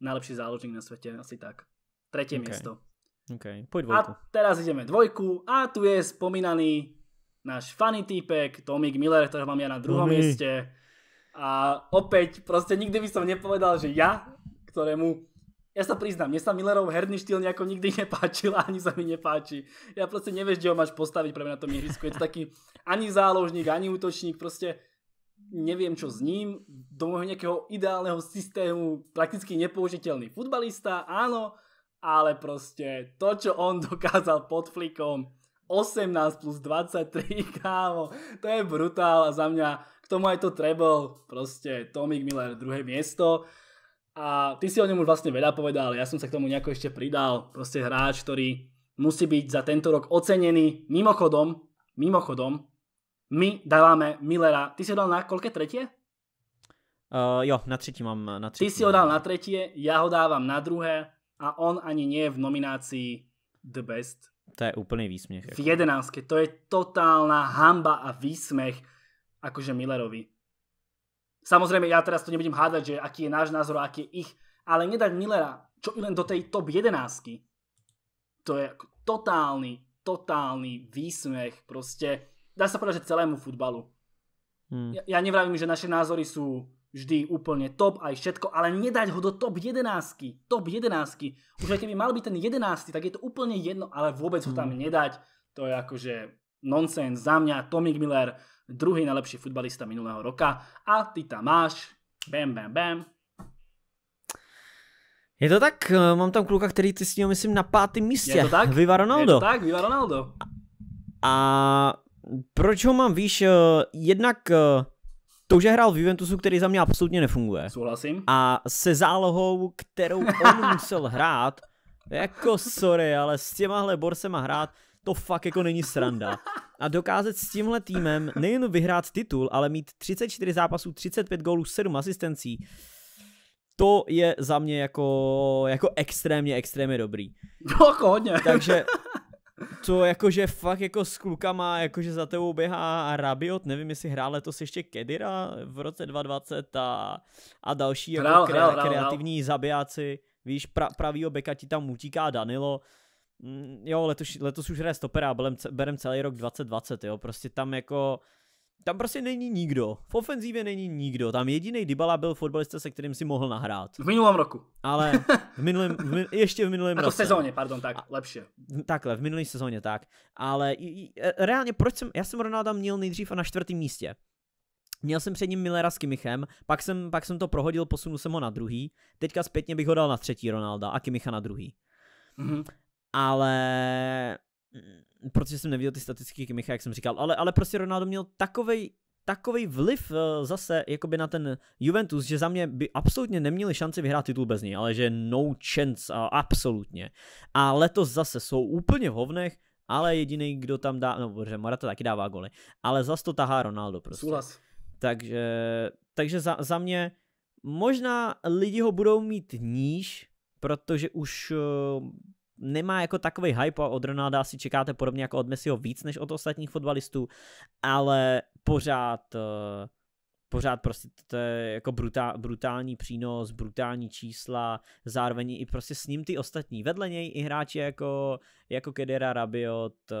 najlepší záložník na svete, asi tak. Tretie okay. miesto. Okay. Poď dvojku. A teraz ideme dvojku a tu je spomínaný náš funny týpek Tomik Miller, ktorého mám ja na druhom Tomi. mieste. A opäť, proste nikdy by som nepovedal, že ja, ktorému ja sa priznám, mne sa Millerov herný štýl nejako nikdy [laughs] nepáčil, ani sa mi nepáči. Ja proste nevieš, kde ho máš postaviť pre mňa na tom ihrisku. Je to taký ani záložník, ani útočník, proste neviem čo s ním, do môjho nejakého ideálneho systému prakticky nepoužiteľný futbalista, áno, ale proste to, čo on [laughs] dokázal pod flikom, 18 plus 23, [laughs] kámo, to je brutál a za mňa k tomu aj to treble, proste Tomik Miller, druhé miesto. A ty si o ňom už vlastne veľa povedal, ja som sa k tomu nejako ešte pridal. Proste hráč, ktorý musí byť za tento rok ocenený. Mimochodom, mimochodom, my dáváme Millera, ty si ho dal na kolke tretie? Uh, jo, na třetí mám. Na třetí. Ty si ho dal na tretie, já ho dávám na druhé a on ani nie je v nominácii The Best. To je úplný výsměch. V jako. jedenáctke, to je totálna hamba a výsmech akože Millerovi. Samozrejme, ja teraz to nebudem hádať, že aký je náš názor a aký je ich, ale nedať Millera čo i len do tej top 11 to je totálny, totálny výsmech proste, dá sa povedať, že celému futbalu. Hmm. Ja, nevravím, že naše názory sú vždy úplne top aj všetko, ale nedať ho do top 11. Top 11. Už aj keby mal byť ten 11, tak je to úplne jedno, ale vôbec ho tam hmm. nedať. To je akože nonsens za mňa. Tomik Miller, druhý najlepší futbalista minulého roka a ty tam máš, bam, bam, bam, je to tak, eh, mám tam kluka, který ty s ním myslím na pátém místě. Je to tak? Viva Ronaldo. Je to tak, Viva Ronaldo. A proč ho mám víš, eh, jednak eh, to, že hrál v Juventusu, který za mě absolutně nefunguje. Souhlasím. A se zálohou, kterou on [laughs] musel hrát, jako sorry, ale s těmahle borsema hrát, to fakt jako není sranda. A dokázat s tímhle týmem nejen vyhrát titul, ale mít 34 zápasů, 35 gólů, 7 asistencí, to je za mě jako, jako extrémně, extrémně dobrý. No, jako hodně. Takže [laughs] to jakože fakt jako s klukama, jakože za tebou běhá Rabiot, nevím jestli hrál letos ještě Kedira v roce 2020 a, a další hrál, jako hrál, kre, hrál, kreativní hrál. zabijáci, víš, pra, pravýho beka ti tam utíká Danilo, Mm, jo, letos, letos už hraje stopera, berem, berem celý rok 2020, jo, prostě tam jako, tam prostě není nikdo. V ofenzívě není nikdo. Tam jediný Dybala byl fotbalista, se kterým si mohl nahrát. V minulém roku. Ale v [laughs] minulém, v min, ještě v minulém jako roce. v sezóně, pardon, tak, lepší. Takhle, v minulé sezóně, tak. Ale i, i, e, reálně, proč jsem, já jsem Ronaldo měl nejdřív a na čtvrtém místě. Měl jsem před ním Millera s Kimichem, pak jsem, pak jsem to prohodil, posunul jsem ho na druhý, teďka zpětně bych ho dal na třetí Ronalda a Kimicha na druhý. Mm-hmm ale mm, protože jsem neviděl ty statistiky Kimicha, jak jsem říkal, ale, ale prostě Ronaldo měl takovej takový vliv eh, zase jakoby na ten Juventus, že za mě by absolutně neměli šanci vyhrát titul bez něj, ale že no chance, absolutně. A letos zase jsou úplně v hovnech, ale jediný, kdo tam dá, no dobře, Morata taky dává goly, ale zase to tahá Ronaldo prostě. Sůlas. Takže, takže za, za mě možná lidi ho budou mít níž, protože už eh, nemá jako takový hype a od Ronalda si čekáte podobně jako od Messiho víc než od ostatních fotbalistů, ale pořád eh, pořád prostě to je jako brutál, brutální přínos, brutální čísla, zároveň i prostě s ním ty ostatní. Vedle něj i hráči jako, jako Kedera, Rabiot, eh,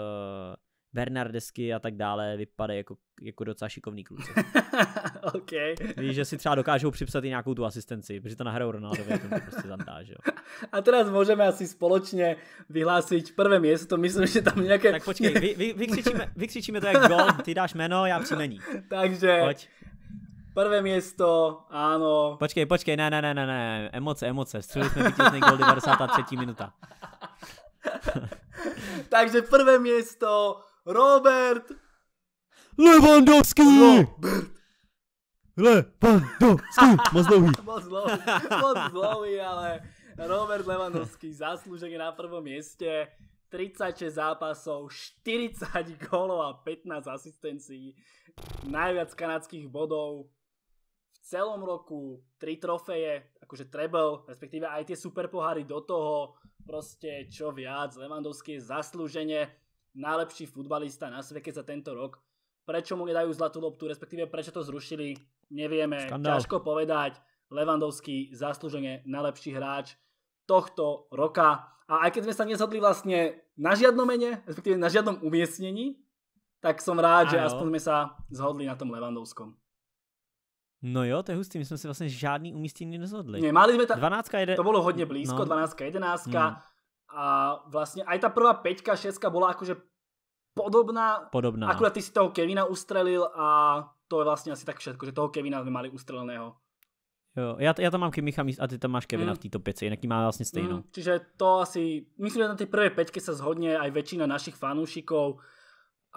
Bernardesky a tak dále vypadají jako, jako docela šikovný kluci. [laughs] okay. Víš, že si třeba dokážou připsat i nějakou tu asistenci, protože to nahrajou Ronaldovi, Ronaldo. to prostě zandá, že jo. [laughs] A teraz můžeme asi společně vyhlásit prvé město, myslím, že tam nějaké... Tak počkej, vy, vy, vykřičíme, [laughs] vykřičíme to jak gol, ty dáš jméno, já příjmení. Takže... Pojď. Prvé město, ano. Počkej, počkej, ne, ne, ne, ne, ne, emoce, emoce, střelili jsme vítězný gol 93. minuta. Takže prvé město, Robert! Lewandowski, Robert! Lewandowski! [laughs] Moc dlouhý. moc dlouhý, ale Robert Lewandowski záslužek na prvom mieste. 36 zápasov, 40 gólov a 15 asistencií. Najviac kanadských bodov v celom roku. 3 trofeje, akože treble, respektíve aj tie superpoháry do toho. Proste čo viac, Lewandowski je zaslúžene najlepší futbalista na svete za tento rok. Prečo mu nedajú zlatú loptu, respektíve prečo to zrušili, nevieme. Skandál. Ťažko povedať. Levandovský zaslúžene najlepší hráč tohto roka. A aj keď sme sa nezhodli vlastne na žiadnom mene, respektíve na žiadnom umiestnení, tak som rád, že aspoň sme sa zhodli na tom Levandovskom. No jo, to je hustý, my jsme si vlastně žádný umístění nezhodli. Ne, mali jsme ta... 12 jede... to bylo hodně no. blízko, no. 12 11 hmm. A vlastne aj tá prvá peťka, šestka bola akože podobná. Podobná. Akurát ty si toho Kevina ustrelil a to je vlastne asi tak všetko, že toho Kevina sme mali ustreleného. Jo, já, já tam mám Kimicha a ty tam máš Kevina mm. v této pěci, jinak má vlastně stejnou. Mm, čiže to asi, myslím, že na té prvé peťke se zhodně aj většina našich fanúšikov,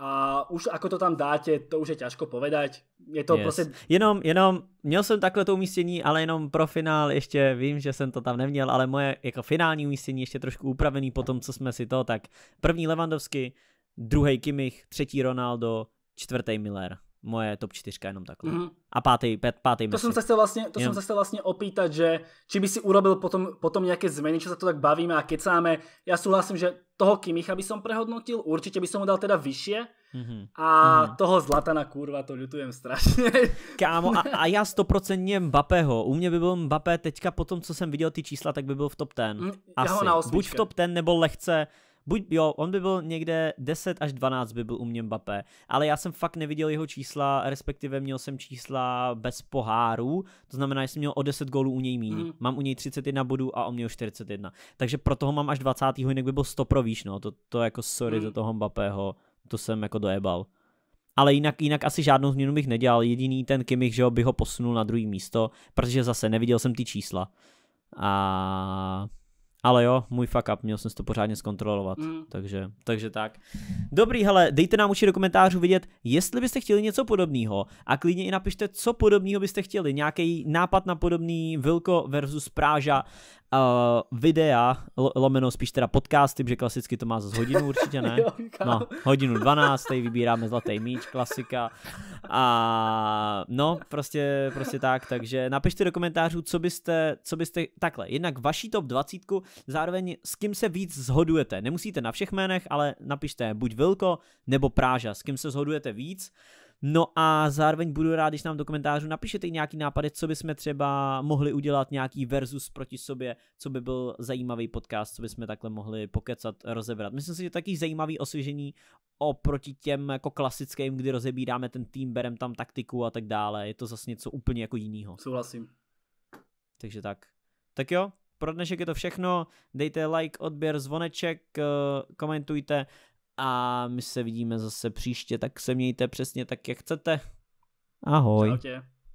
a už ako to tam dáte, to už je ťažko povedať. Je to yes. prostě... Jenom, jenom, měl jsem takhle to umístění, ale jenom pro finál ještě vím, že jsem to tam neměl, ale moje jako finální umístění ještě trošku upravený po tom, co jsme si to, tak první Lewandowski, druhý Kimich, třetí Ronaldo, čtvrtý Miller moje top 4 jenom takhle. Mm. A pátý, pátý to jsem se chtěl vlastně, to jsem se vlastně vlastne že či by si urobil potom, potom nějaké změny, co se to tak bavíme a kecáme. Já souhlasím, že toho Kimicha by som prehodnotil, určitě by som mu dal teda vyššie. Mm-hmm. A mm-hmm. toho Zlatana, kurva, to ľutujem strašně. [laughs] Kámo, a, a já stoprocentně Mbappého. U mě by byl Mbappé teďka po tom, co jsem viděl ty čísla, tak by byl v top 10. Mm, Asi. Buď v top 10, nebo lehce, buď jo, on by byl někde 10 až 12 by byl u mě Mbappé, ale já jsem fakt neviděl jeho čísla, respektive měl jsem čísla bez pohárů, to znamená, že jsem měl o 10 gólů u něj míň. Mm. Mám u něj 31 bodů a o mě 41. Takže pro toho mám až 20. jinak by byl 100 pro výš, no. To, to jako sorry mm. do toho Mbappého, to jsem jako dojebal. Ale jinak, jinak asi žádnou změnu bych nedělal. Jediný ten Kimich, že by ho posunul na druhý místo, protože zase neviděl jsem ty čísla. A ale jo, můj fuck up, měl jsem si to pořádně zkontrolovat, mm. takže, takže tak. Dobrý, hele, dejte nám určitě do komentářů vidět, jestli byste chtěli něco podobného a klidně i napište, co podobného byste chtěli, nějaký nápad na podobný Vilko versus Práža uh, videa, lomeno spíš teda podcasty, že klasicky to má za hodinu určitě, ne? [laughs] No, hodinu 12, tady vybíráme zlatý míč, klasika. A no, prostě, prostě tak, takže napište do komentářů, co byste, co byste, takhle, jednak vaší top 20, zároveň s kým se víc zhodujete. Nemusíte na všech jménech, ale napište buď Vilko nebo Práža, s kým se zhodujete víc. No a zároveň budu rád, když nám do komentářů napíšete i nějaký nápady, co bychom třeba mohli udělat, nějaký versus proti sobě, co by byl zajímavý podcast, co bychom takhle mohli pokecat, rozebrat. Myslím si, že taky zajímavý osvěžení oproti těm jako klasickým, kdy rozebíráme ten tým, berem tam taktiku a tak dále. Je to zase něco úplně jako jiného. Souhlasím. Takže tak. Tak jo, pro dnešek je to všechno. Dejte like, odběr, zvoneček, eh, komentujte a my se vidíme zase příště, tak se mějte přesně tak, jak chcete. Ahoj. Čau tě.